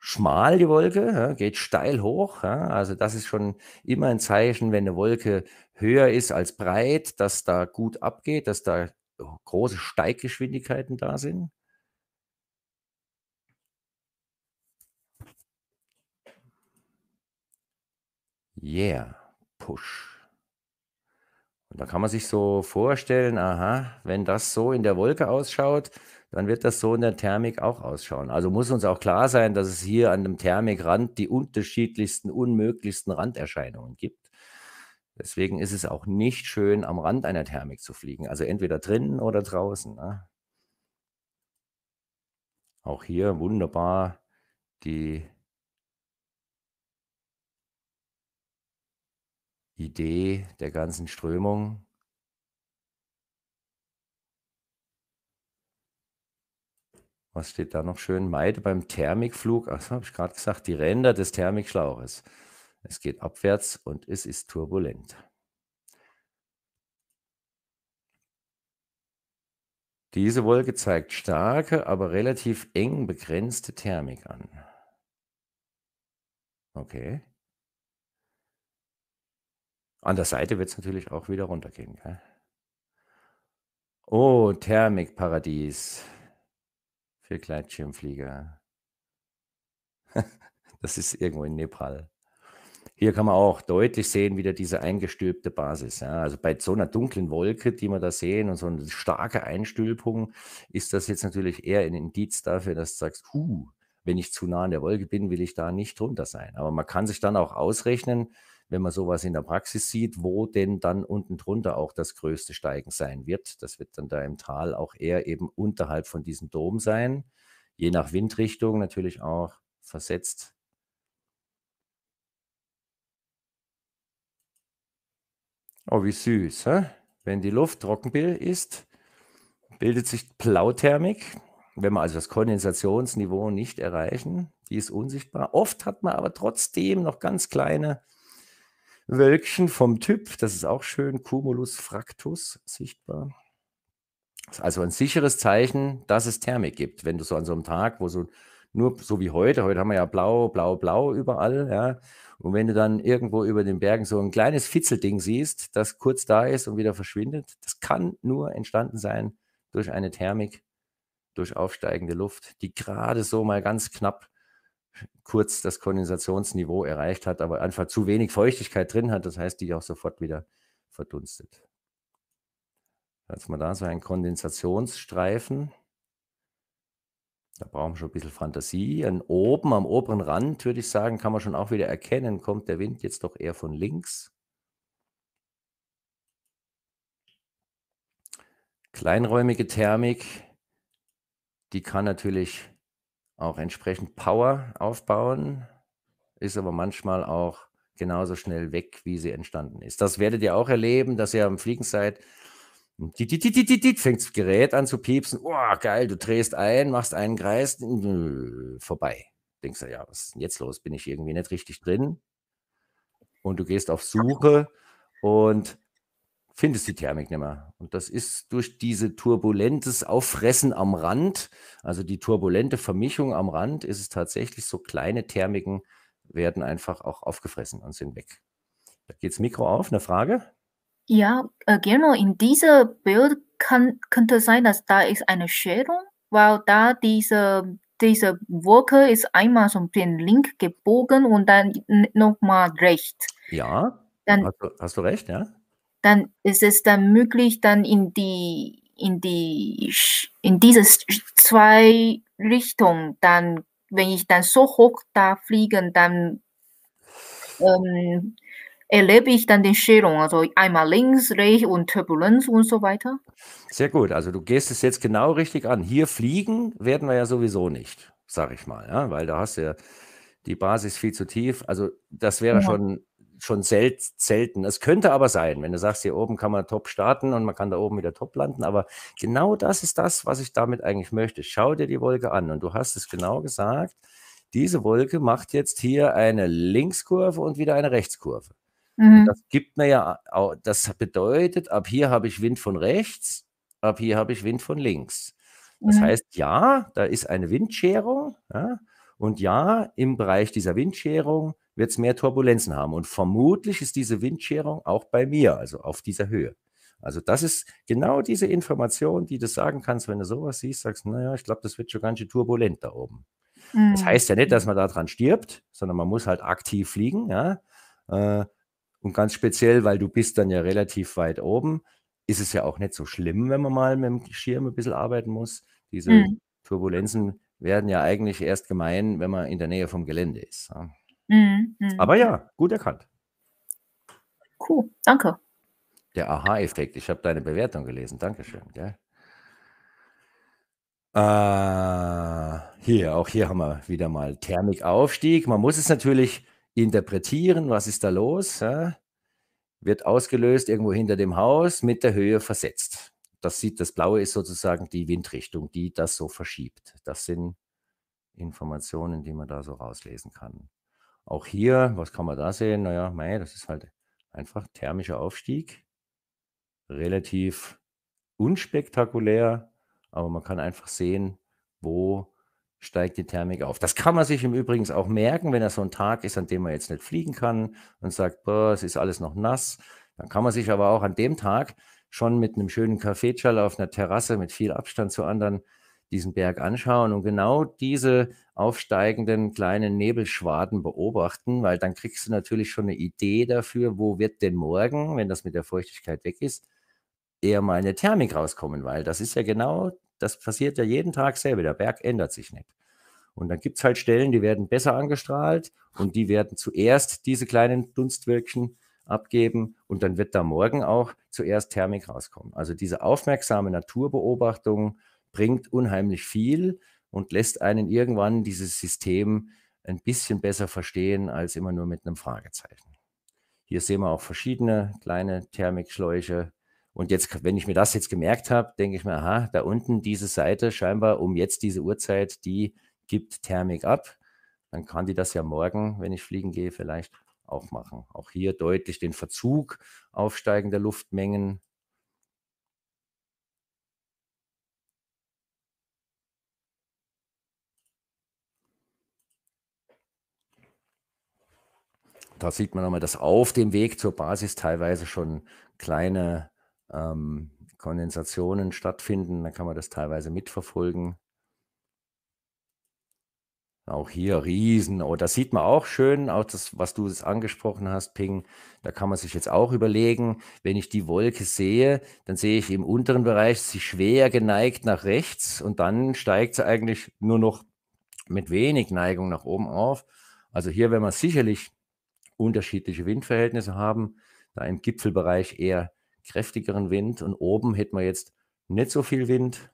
S1: schmal, die Wolke, ja, geht steil hoch. Ja, also das ist schon immer ein Zeichen, wenn eine Wolke höher ist als breit, dass da gut abgeht, dass da große Steiggeschwindigkeiten da sind. Yeah, push. Und da kann man sich so vorstellen, aha, wenn das so in der Wolke ausschaut, dann wird das so in der Thermik auch ausschauen. Also muss uns auch klar sein, dass es hier an dem Thermikrand die unterschiedlichsten, unmöglichsten Randerscheinungen gibt. Deswegen ist es auch nicht schön, am Rand einer Thermik zu fliegen. Also entweder drinnen oder draußen. Ne? Auch hier wunderbar die Idee der ganzen Strömung. Was steht da noch schön? Meide beim Thermikflug, achso, habe ich gerade gesagt, die Ränder des Thermikschlauches. Es geht abwärts und es ist turbulent. Diese Wolke zeigt starke, aber relativ eng begrenzte Thermik an. Okay. An der Seite wird es natürlich auch wieder runtergehen. Gell? Oh, Thermikparadies für Gleitschirmflieger. <laughs> das ist irgendwo in Nepal. Hier kann man auch deutlich sehen, wieder diese eingestülpte Basis. Ja. Also bei so einer dunklen Wolke, die wir da sehen und so eine starke Einstülpung, ist das jetzt natürlich eher ein Indiz dafür, dass du sagst, uh, wenn ich zu nah an der Wolke bin, will ich da nicht drunter sein. Aber man kann sich dann auch ausrechnen, wenn man sowas in der Praxis sieht, wo denn dann unten drunter auch das größte Steigen sein wird. Das wird dann da im Tal auch eher eben unterhalb von diesem Dom sein, je nach Windrichtung natürlich auch versetzt. Oh, wie süß, hä? wenn die Luft trocken ist, bildet sich Blauthermik. Wenn wir also das Kondensationsniveau nicht erreichen, die ist unsichtbar. Oft hat man aber trotzdem noch ganz kleine Wölkchen vom Typ, das ist auch schön, Cumulus fractus sichtbar. Also ein sicheres Zeichen, dass es Thermik gibt. Wenn du so an so einem Tag, wo so nur so wie heute, heute haben wir ja blau, blau, blau überall, ja. Und wenn du dann irgendwo über den Bergen so ein kleines Fitzelding siehst, das kurz da ist und wieder verschwindet, das kann nur entstanden sein durch eine Thermik, durch aufsteigende Luft, die gerade so mal ganz knapp kurz das Kondensationsniveau erreicht hat, aber einfach zu wenig Feuchtigkeit drin hat. Das heißt, die auch sofort wieder verdunstet. Jetzt mal da so einen Kondensationsstreifen. Da brauchen wir schon ein bisschen Fantasie. Und oben, am oberen Rand, würde ich sagen, kann man schon auch wieder erkennen, kommt der Wind jetzt doch eher von links. Kleinräumige Thermik, die kann natürlich auch entsprechend Power aufbauen, ist aber manchmal auch genauso schnell weg, wie sie entstanden ist. Das werdet ihr auch erleben, dass ihr am Fliegen seid. Fängt das Gerät an zu piepsen. Oh, geil, du drehst ein, machst einen Kreis, vorbei. Denkst du, ja, was ist denn jetzt los? Bin ich irgendwie nicht richtig drin? Und du gehst auf Suche und findest die Thermik nicht mehr. Und das ist durch diese turbulentes Auffressen am Rand, also die turbulente Vermischung am Rand, ist es tatsächlich so, kleine Thermiken werden einfach auch aufgefressen und sind weg. Da geht das Mikro auf, eine Frage?
S2: Ja, äh, genau. In diesem Bild kann, könnte sein, dass da ist eine Schälung, weil da diese diese Wolke ist einmal so ein bisschen link gebogen und dann nochmal rechts.
S1: Ja, dann, hast, du, hast du recht, ja?
S2: dann ist es dann möglich, dann in die in die in diese zwei Richtungen, dann wenn ich dann so hoch da fliegen, dann ähm, erlebe ich dann den Schälung, also einmal links, rechts und Turbulenz und so weiter.
S1: Sehr gut, also du gehst es jetzt genau richtig an. Hier fliegen werden wir ja sowieso nicht, sag ich mal, ja? weil da hast du ja die Basis viel zu tief. Also das wäre ja. schon schon sel selten. Es könnte aber sein, wenn du sagst, hier oben kann man top starten und man kann da oben wieder top landen, aber genau das ist das, was ich damit eigentlich möchte. Schau dir die Wolke an und du hast es genau gesagt, diese Wolke macht jetzt hier eine Linkskurve und wieder eine Rechtskurve. Mhm. Das gibt mir ja, das bedeutet, ab hier habe ich Wind von rechts, ab hier habe ich Wind von links. Das mhm. heißt, ja, da ist eine Windscherung ja, und ja, im Bereich dieser Windscherung wird es mehr Turbulenzen haben. Und vermutlich ist diese Windscherung auch bei mir, also auf dieser Höhe. Also das ist genau diese Information, die du sagen kannst, wenn du sowas siehst, sagst, naja, ich glaube, das wird schon ganz schön turbulent da oben. Mhm. Das heißt ja nicht, dass man daran stirbt, sondern man muss halt aktiv fliegen, ja. Äh, und ganz speziell, weil du bist dann ja relativ weit oben, ist es ja auch nicht so schlimm, wenn man mal mit dem Schirm ein bisschen arbeiten muss. Diese mhm. Turbulenzen werden ja eigentlich erst gemein, wenn man in der Nähe vom Gelände ist. Ja? Mhm, mhm. Aber ja, gut erkannt. Cool, danke. Der Aha-Effekt, ich habe deine Bewertung gelesen, Dankeschön. Gell? Uh, hier, auch hier haben wir wieder mal Thermikaufstieg. Man muss es natürlich interpretieren, was ist da los? Ja? Wird ausgelöst irgendwo hinter dem Haus, mit der Höhe versetzt. Das sieht, das Blaue ist sozusagen die Windrichtung, die das so verschiebt. Das sind Informationen, die man da so rauslesen kann. Auch hier, was kann man da sehen? Naja, mei, das ist halt einfach thermischer Aufstieg. Relativ unspektakulär, aber man kann einfach sehen, wo steigt die Thermik auf. Das kann man sich im Übrigen auch merken, wenn er so ein Tag ist, an dem man jetzt nicht fliegen kann und sagt, boah, es ist alles noch nass. Dann kann man sich aber auch an dem Tag schon mit einem schönen Kaffeeschall auf einer Terrasse mit viel Abstand zu anderen diesen Berg anschauen und genau diese aufsteigenden kleinen Nebelschwaden beobachten, weil dann kriegst du natürlich schon eine Idee dafür, wo wird denn morgen, wenn das mit der Feuchtigkeit weg ist, eher mal eine Thermik rauskommen, weil das ist ja genau, das passiert ja jeden Tag selber, der Berg ändert sich nicht. Und dann gibt es halt Stellen, die werden besser angestrahlt und die werden zuerst diese kleinen Dunstwölkchen abgeben und dann wird da morgen auch zuerst Thermik rauskommen. Also diese aufmerksame Naturbeobachtung bringt unheimlich viel, und lässt einen irgendwann dieses System ein bisschen besser verstehen als immer nur mit einem Fragezeichen. Hier sehen wir auch verschiedene kleine Thermikschläuche. Und jetzt, wenn ich mir das jetzt gemerkt habe, denke ich mir, aha, da unten diese Seite scheinbar um jetzt diese Uhrzeit, die gibt Thermik ab. Dann kann die das ja morgen, wenn ich fliegen gehe, vielleicht auch machen. Auch hier deutlich den Verzug aufsteigender Luftmengen da sieht man nochmal, dass auf dem Weg zur Basis teilweise schon kleine ähm, Kondensationen stattfinden. Da kann man das teilweise mitverfolgen. Auch hier Riesen. Oh, das sieht man auch schön, auch das, was du jetzt angesprochen hast, Ping. Da kann man sich jetzt auch überlegen, wenn ich die Wolke sehe, dann sehe ich im unteren Bereich sie schwer geneigt nach rechts und dann steigt sie eigentlich nur noch mit wenig Neigung nach oben auf. Also hier werden wir sicherlich unterschiedliche Windverhältnisse haben. Da im Gipfelbereich eher kräftigeren Wind und oben hätten wir jetzt nicht so viel Wind.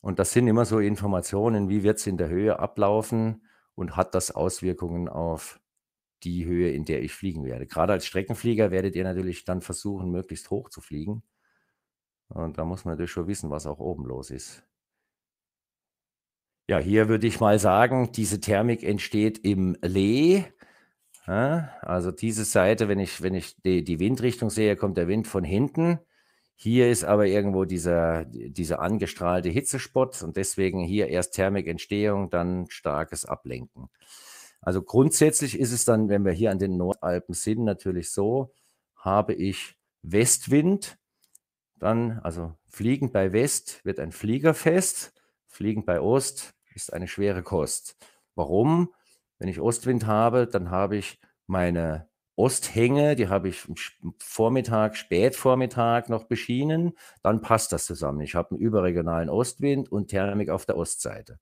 S1: Und das sind immer so Informationen, wie wird es in der Höhe ablaufen und hat das Auswirkungen auf die Höhe, in der ich fliegen werde. Gerade als Streckenflieger werdet ihr natürlich dann versuchen, möglichst hoch zu fliegen. Und da muss man natürlich schon wissen, was auch oben los ist. Ja, hier würde ich mal sagen, diese Thermik entsteht im Lee. Also diese Seite, wenn ich, wenn ich die, die, Windrichtung sehe, kommt der Wind von hinten. Hier ist aber irgendwo dieser, dieser angestrahlte Hitzespot und deswegen hier erst Thermikentstehung, dann starkes Ablenken. Also grundsätzlich ist es dann, wenn wir hier an den Nordalpen sind, natürlich so, habe ich Westwind, dann, also fliegen bei West wird ein Flieger fest, fliegen bei Ost ist eine schwere Kost. Warum? Wenn ich Ostwind habe, dann habe ich meine Osthänge, die habe ich Vormittag, Spätvormittag noch beschienen, dann passt das zusammen. Ich habe einen überregionalen Ostwind und Thermik auf der Ostseite.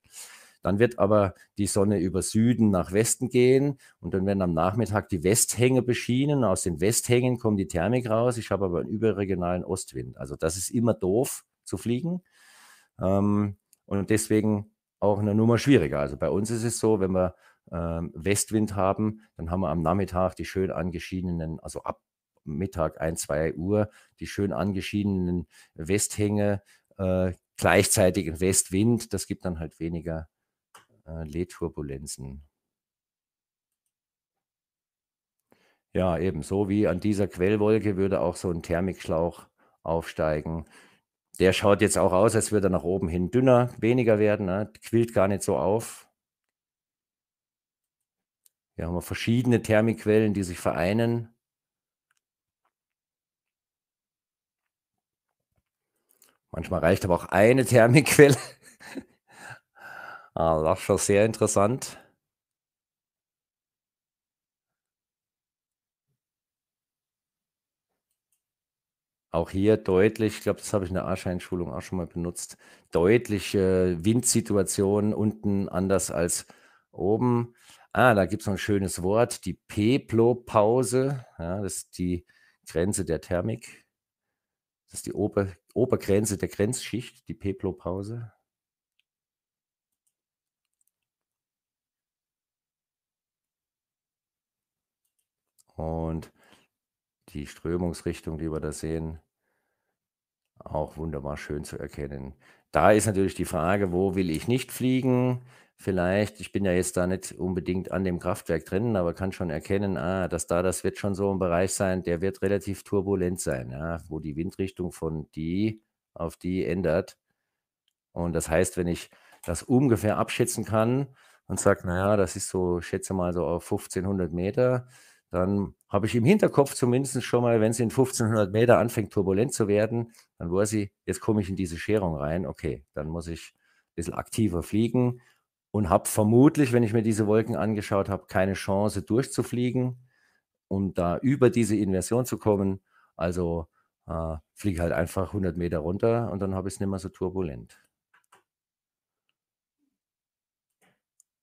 S1: Dann wird aber die Sonne über Süden nach Westen gehen und dann werden am Nachmittag die Westhänge beschienen. Aus den Westhängen kommt die Thermik raus. Ich habe aber einen überregionalen Ostwind. Also das ist immer doof zu fliegen ähm, und deswegen auch eine Nummer schwieriger. Also bei uns ist es so, wenn wir ähm, Westwind haben, dann haben wir am Nachmittag die schön angeschienenen, also ab Mittag 1, 2 Uhr, die schön angeschienenen Westhänge, äh, gleichzeitig ein Westwind, das gibt dann halt weniger äh, Leturbulenzen. Ja, eben so wie an dieser Quellwolke würde auch so ein Thermikschlauch aufsteigen. Der schaut jetzt auch aus, als würde er nach oben hin dünner, weniger werden, ne? quillt gar nicht so auf, hier haben wir verschiedene Thermiquellen, die sich vereinen. Manchmal reicht aber auch eine <laughs> Thermiquelle. ah, das ist schon sehr interessant. Auch hier deutlich, ich glaube, das habe ich in der Arscheinschulung auch schon mal benutzt, deutliche äh, Windsituationen unten anders als oben. Ah, da gibt es noch ein schönes Wort, die Peplopause. Ja, das ist die Grenze der Thermik. Das ist die Ober Obergrenze der Grenzschicht, die Peplopause. Und die Strömungsrichtung, die wir da sehen, auch wunderbar schön zu erkennen. Da ist natürlich die Frage, wo will ich nicht fliegen? vielleicht, ich bin ja jetzt da nicht unbedingt an dem Kraftwerk drin, aber kann schon erkennen, ah, dass da, das wird schon so ein Bereich sein, der wird relativ turbulent sein, ja, wo die Windrichtung von die auf die ändert. Und das heißt, wenn ich das ungefähr abschätzen kann und sage, naja, das ist so, schätze mal so auf 1500 Meter, dann habe ich im Hinterkopf zumindest schon mal, wenn es in 1500 Meter anfängt, turbulent zu werden, dann weiß ich, jetzt komme ich in diese Scherung rein, okay, dann muss ich ein bisschen aktiver fliegen, und habe vermutlich, wenn ich mir diese Wolken angeschaut habe, keine Chance durchzufliegen, um da über diese Inversion zu kommen. Also äh, fliege halt einfach 100 Meter runter und dann habe ich es nicht mehr so turbulent.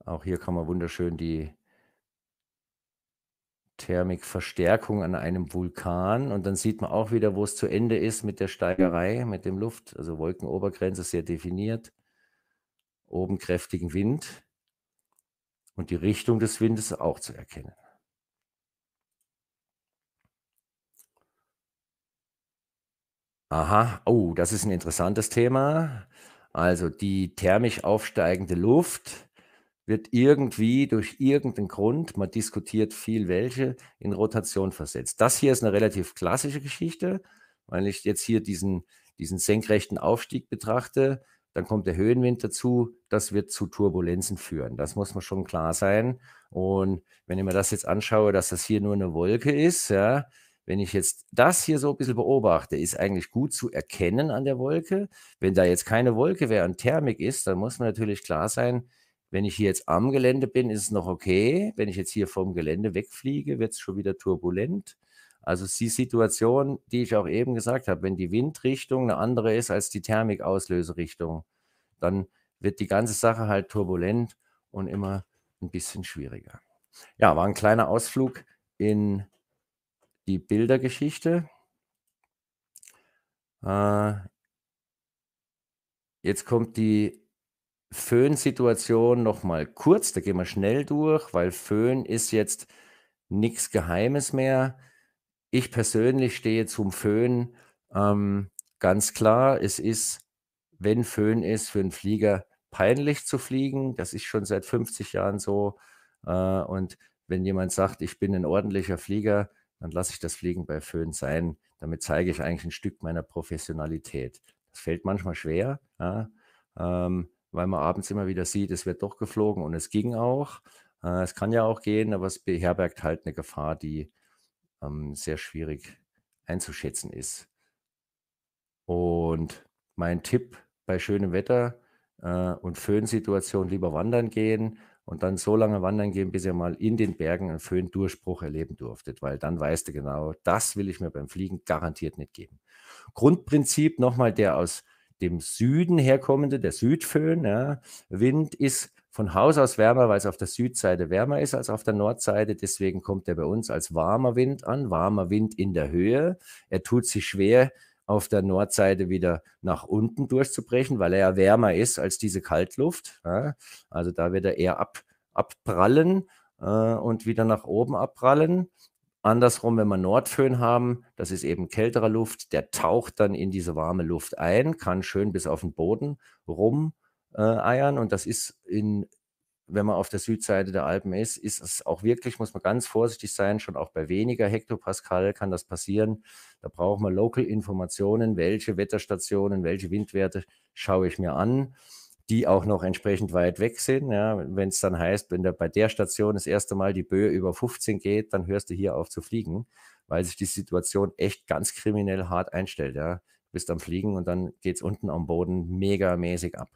S1: Auch hier kann man wunderschön die Thermikverstärkung an einem Vulkan und dann sieht man auch wieder, wo es zu Ende ist mit der Steigerei, mit dem Luft. Also Wolkenobergrenze sehr definiert oben kräftigen Wind und die Richtung des Windes auch zu erkennen. Aha, oh, das ist ein interessantes Thema. Also die thermisch aufsteigende Luft wird irgendwie durch irgendeinen Grund, man diskutiert viel welche, in Rotation versetzt. Das hier ist eine relativ klassische Geschichte, weil ich jetzt hier diesen, diesen senkrechten Aufstieg betrachte dann kommt der Höhenwind dazu. Das wird zu Turbulenzen führen. Das muss man schon klar sein. Und wenn ich mir das jetzt anschaue, dass das hier nur eine Wolke ist, ja, wenn ich jetzt das hier so ein bisschen beobachte, ist eigentlich gut zu erkennen an der Wolke. Wenn da jetzt keine Wolke wäre und Thermik ist, dann muss man natürlich klar sein, wenn ich hier jetzt am Gelände bin, ist es noch okay. Wenn ich jetzt hier vom Gelände wegfliege, wird es schon wieder turbulent. Also die Situation, die ich auch eben gesagt habe, wenn die Windrichtung eine andere ist als die Thermikauslöserichtung, dann wird die ganze Sache halt turbulent und immer ein bisschen schwieriger. Ja, war ein kleiner Ausflug in die Bildergeschichte. Äh, jetzt kommt die Föhnsituation nochmal kurz. Da gehen wir schnell durch, weil Föhn ist jetzt nichts Geheimes mehr ich persönlich stehe zum Föhn ähm, ganz klar. Es ist, wenn Föhn ist, für einen Flieger peinlich zu fliegen. Das ist schon seit 50 Jahren so. Äh, und wenn jemand sagt, ich bin ein ordentlicher Flieger, dann lasse ich das Fliegen bei Föhn sein. Damit zeige ich eigentlich ein Stück meiner Professionalität. Das fällt manchmal schwer, ja, ähm, weil man abends immer wieder sieht, es wird doch geflogen und es ging auch. Äh, es kann ja auch gehen, aber es beherbergt halt eine Gefahr, die ähm, sehr schwierig einzuschätzen ist. Und mein Tipp bei schönem Wetter äh, und Föhnsituation lieber wandern gehen und dann so lange wandern gehen, bis ihr mal in den Bergen einen Föhndurchbruch erleben durftet, weil dann weißt du genau, das will ich mir beim Fliegen garantiert nicht geben. Grundprinzip nochmal der aus dem Süden herkommende, der Südföhn, ja, Wind ist von Haus aus wärmer, weil es auf der Südseite wärmer ist als auf der Nordseite. Deswegen kommt er bei uns als warmer Wind an, warmer Wind in der Höhe. Er tut sich schwer, auf der Nordseite wieder nach unten durchzubrechen, weil er ja wärmer ist als diese Kaltluft. Ja? Also da wird er eher ab, abprallen äh, und wieder nach oben abprallen. Andersrum, wenn wir Nordföhn haben, das ist eben kälterer Luft, der taucht dann in diese warme Luft ein, kann schön bis auf den Boden rum äh, Eiern. Und das ist in, wenn man auf der Südseite der Alpen ist, ist es auch wirklich, muss man ganz vorsichtig sein, schon auch bei weniger Hektopascal kann das passieren. Da braucht man Local-Informationen, welche Wetterstationen, welche Windwerte schaue ich mir an, die auch noch entsprechend weit weg sind. Ja, wenn es dann heißt, wenn da bei der Station das erste Mal die Böe über 15 geht, dann hörst du hier auf zu fliegen, weil sich die Situation echt ganz kriminell hart einstellt. Ja. Du bist am Fliegen und dann geht es unten am Boden megamäßig ab.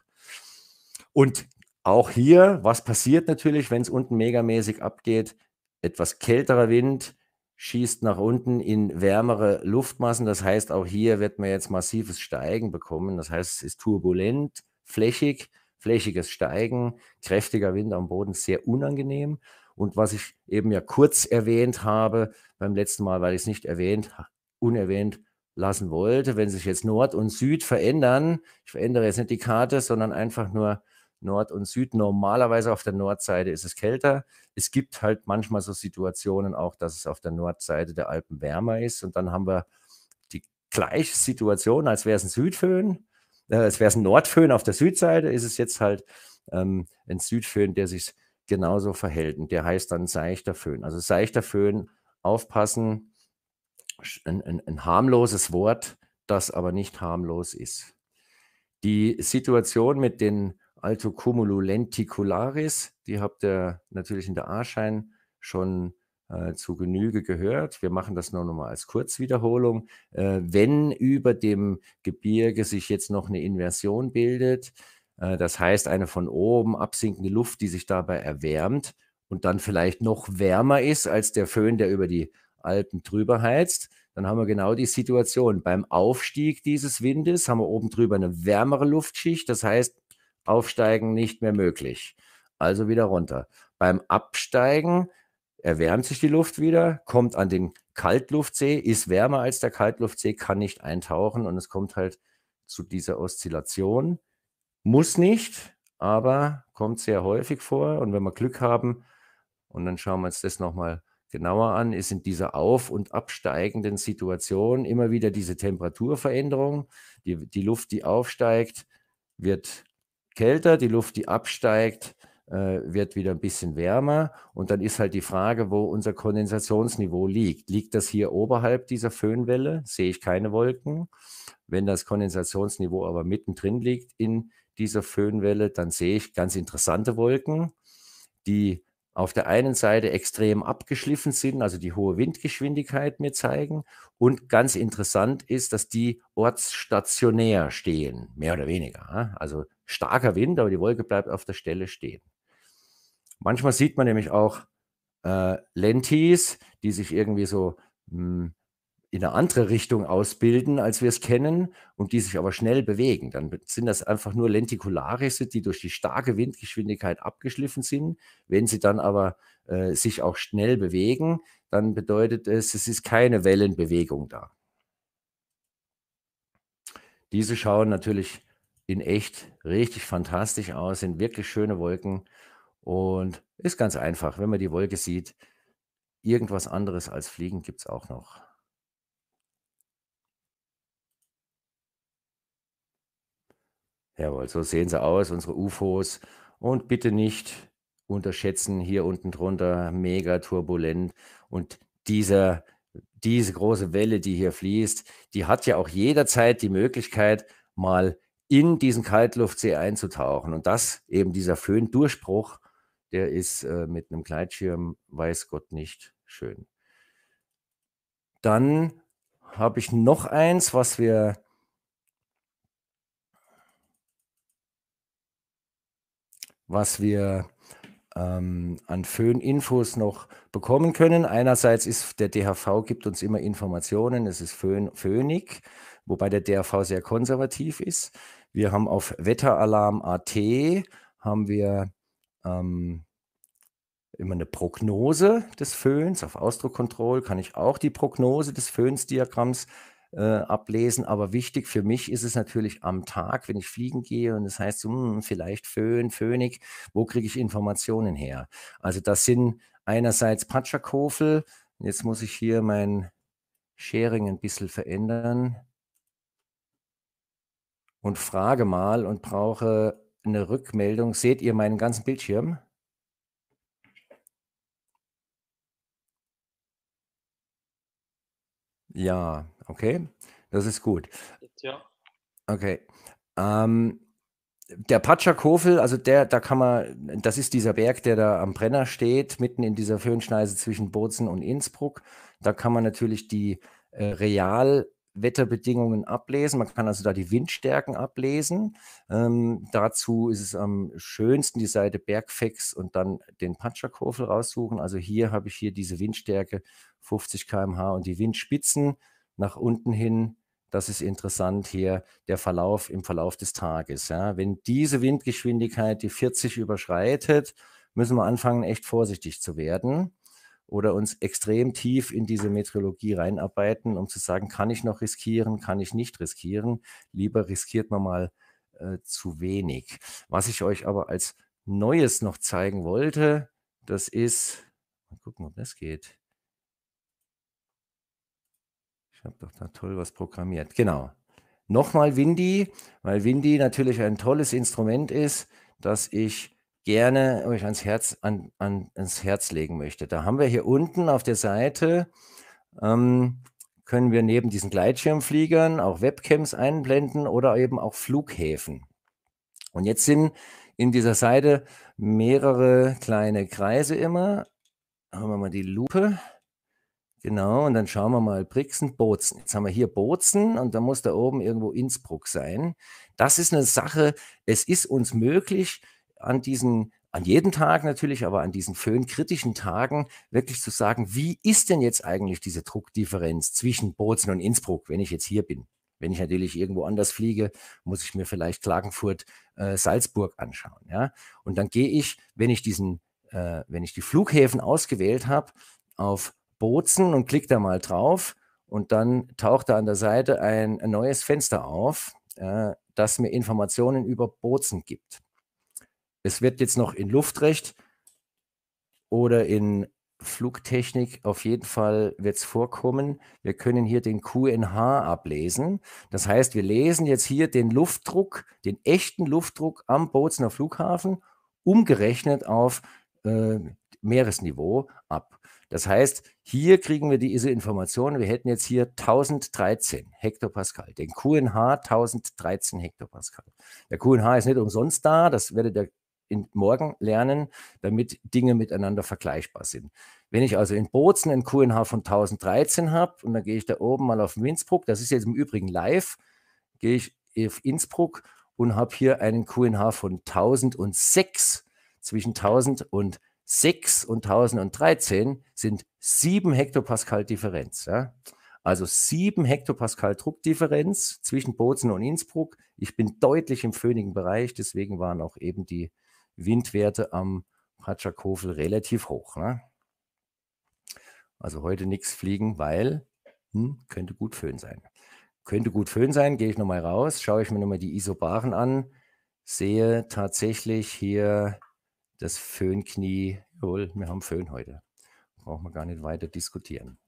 S1: Und auch hier, was passiert natürlich, wenn es unten megamäßig abgeht? Etwas kälterer Wind schießt nach unten in wärmere Luftmassen. Das heißt, auch hier wird man jetzt massives Steigen bekommen. Das heißt, es ist turbulent, flächig, flächiges Steigen, kräftiger Wind am Boden, sehr unangenehm. Und was ich eben ja kurz erwähnt habe beim letzten Mal, weil ich es nicht erwähnt, unerwähnt lassen wollte, wenn sich jetzt Nord und Süd verändern, ich verändere jetzt nicht die Karte, sondern einfach nur Nord und Süd. Normalerweise auf der Nordseite ist es kälter. Es gibt halt manchmal so Situationen auch, dass es auf der Nordseite der Alpen wärmer ist. Und dann haben wir die gleiche Situation, als wäre es ein Südföhn, äh, als wäre es ein Nordföhn auf der Südseite, ist es jetzt halt ähm, ein Südföhn, der sich genauso verhält. Und der heißt dann seichter Föhn. Also seichter Föhn, aufpassen, ein, ein, ein harmloses Wort, das aber nicht harmlos ist. Die Situation mit den Alto Altocumulolenticullaris. Die habt ihr natürlich in der A-Schein schon äh, zu Genüge gehört. Wir machen das nur noch mal als Kurzwiederholung. Äh, wenn über dem Gebirge sich jetzt noch eine Inversion bildet, äh, das heißt eine von oben absinkende Luft, die sich dabei erwärmt und dann vielleicht noch wärmer ist als der Föhn, der über die Alpen drüber heizt, dann haben wir genau die Situation. Beim Aufstieg dieses Windes haben wir oben drüber eine wärmere Luftschicht. Das heißt, Aufsteigen nicht mehr möglich. Also wieder runter. Beim Absteigen erwärmt sich die Luft wieder, kommt an den Kaltluftsee, ist wärmer als der Kaltluftsee, kann nicht eintauchen und es kommt halt zu dieser Oszillation. Muss nicht, aber kommt sehr häufig vor. Und wenn wir Glück haben, und dann schauen wir uns das nochmal genauer an, ist in dieser auf- und absteigenden Situation immer wieder diese Temperaturveränderung. Die, die Luft, die aufsteigt, wird kälter, die Luft, die absteigt, äh, wird wieder ein bisschen wärmer. Und dann ist halt die Frage, wo unser Kondensationsniveau liegt. Liegt das hier oberhalb dieser Föhnwelle? Sehe ich keine Wolken. Wenn das Kondensationsniveau aber mittendrin liegt in dieser Föhnwelle, dann sehe ich ganz interessante Wolken, die auf der einen Seite extrem abgeschliffen sind, also die hohe Windgeschwindigkeit mir zeigen. Und ganz interessant ist, dass die ortsstationär stehen, mehr oder weniger. Also starker Wind, aber die Wolke bleibt auf der Stelle stehen. Manchmal sieht man nämlich auch äh, Lentis, die sich irgendwie so mh, hm, in eine andere Richtung ausbilden, als wir es kennen, und die sich aber schnell bewegen. Dann sind das einfach nur Lenticularis, die durch die starke Windgeschwindigkeit abgeschliffen sind. Wenn sie dann aber äh, sich auch schnell bewegen, dann bedeutet es, es ist keine Wellenbewegung da. Diese schauen natürlich in echt richtig fantastisch aus, sind wirklich schöne Wolken und ist ganz einfach, wenn man die Wolke sieht. Irgendwas anderes als Fliegen gibt es auch noch. Jawohl, so sehen sie aus, unsere UFOs. Und bitte nicht unterschätzen, hier unten drunter mega turbulent. Und dieser, diese große Welle, die hier fließt, die hat ja auch jederzeit die Möglichkeit, mal in diesen Kaltluftsee einzutauchen. Und das eben dieser Föhndurchbruch, der ist äh, mit einem Gleitschirm, weiß Gott nicht, schön. Dann habe ich noch eins, was wir was wir ähm, an Föhn-Infos noch bekommen können. Einerseits ist der DHV gibt uns immer Informationen, es ist Föhn, Föhnig wobei der DRV sehr konservativ ist. Wir haben auf Wetteralarm.at haben wir ähm, immer eine Prognose des Föhns. Auf Ausdruckkontroll kann ich auch die Prognose des Föhnsdiagramms äh, ablesen. Aber wichtig für mich ist es natürlich am Tag, wenn ich fliegen gehe und es das heißt, hm, vielleicht Föhn, Föhnig, wo kriege ich Informationen her? Also das sind einerseits Patschakofel. Jetzt muss ich hier mein Sharing ein bisschen verändern und frage mal und brauche eine Rückmeldung. Seht ihr meinen ganzen Bildschirm? Ja, okay. Das ist gut. Ja. Okay. Ähm, der Patschakofel, also der, da kann man, das ist dieser Berg, der da am Brenner steht, mitten in dieser Föhnschneise zwischen Bozen und Innsbruck. Da kann man natürlich die äh, real Wetterbedingungen ablesen. Man kann also da die Windstärken ablesen. Ähm, dazu ist es am schönsten, die Seite Bergfex und dann den Patscherkofel raussuchen. Also hier habe ich hier diese Windstärke 50 km/h und die Windspitzen nach unten hin. Das ist interessant hier der Verlauf im Verlauf des Tages. Ja. Wenn diese Windgeschwindigkeit die 40 überschreitet, müssen wir anfangen, echt vorsichtig zu werden oder uns extrem tief in diese Metrologie reinarbeiten, um zu sagen, kann ich noch riskieren, kann ich nicht riskieren. Lieber riskiert man mal äh, zu wenig. Was ich euch aber als Neues noch zeigen wollte, das ist, mal gucken, ob das geht. Ich habe doch da toll was programmiert. Genau. Nochmal Windy, weil Windy natürlich ein tolles Instrument ist, das ich gerne euch oh, ans Herz, an, an, ans Herz legen möchte. Da haben wir hier unten auf der Seite, ähm, können wir neben diesen Gleitschirmfliegern auch Webcams einblenden oder eben auch Flughäfen. Und jetzt sind in dieser Seite mehrere kleine Kreise immer. Da haben wir mal die Lupe. Genau, und dann schauen wir mal Brixen, Bozen. Jetzt haben wir hier Bozen und da muss da oben irgendwo Innsbruck sein. Das ist eine Sache, es ist uns möglich, an diesen, an jeden Tag natürlich, aber an diesen föhnkritischen Tagen wirklich zu sagen, wie ist denn jetzt eigentlich diese Druckdifferenz zwischen Bozen und Innsbruck, wenn ich jetzt hier bin? Wenn ich natürlich irgendwo anders fliege, muss ich mir vielleicht Klagenfurt, äh, Salzburg anschauen. Ja? Und dann gehe ich, wenn ich diesen, äh, wenn ich die Flughäfen ausgewählt habe, auf Bozen und klicke da mal drauf und dann taucht da an der Seite ein, ein neues Fenster auf, äh, das mir Informationen über Bozen gibt. Es wird jetzt noch in Luftrecht oder in Flugtechnik auf jeden Fall wird es vorkommen. Wir können hier den QNH ablesen. Das heißt, wir lesen jetzt hier den Luftdruck, den echten Luftdruck am Bozener Flughafen, umgerechnet auf äh, Meeresniveau ab. Das heißt, hier kriegen wir diese Information. Wir hätten jetzt hier 1013 Hektopascal, den QNH 1013 Hektopascal. Der QNH ist nicht umsonst da, das werdet ihr in morgen lernen, damit Dinge miteinander vergleichbar sind. Wenn ich also in Bozen einen QNH von 1013 habe und dann gehe ich da oben mal auf Innsbruck, das ist jetzt im Übrigen live, gehe ich auf Innsbruck und habe hier einen QNH von 1006. Zwischen 1006 und und 1013 sind 7 Hektopascal Differenz. Ja? Also 7 Hektopascal Druckdifferenz zwischen Bozen und Innsbruck. Ich bin deutlich im föhnigen Bereich, deswegen waren auch eben die Windwerte am Patschakofel relativ hoch. Ne? Also heute nichts fliegen, weil hm, könnte gut Föhn sein. Könnte gut Föhn sein, gehe ich nochmal raus, schaue ich mir nochmal die Isobaren an, sehe tatsächlich hier das Föhnknie. Jawohl, wir haben Föhn heute. Brauchen wir gar nicht weiter diskutieren.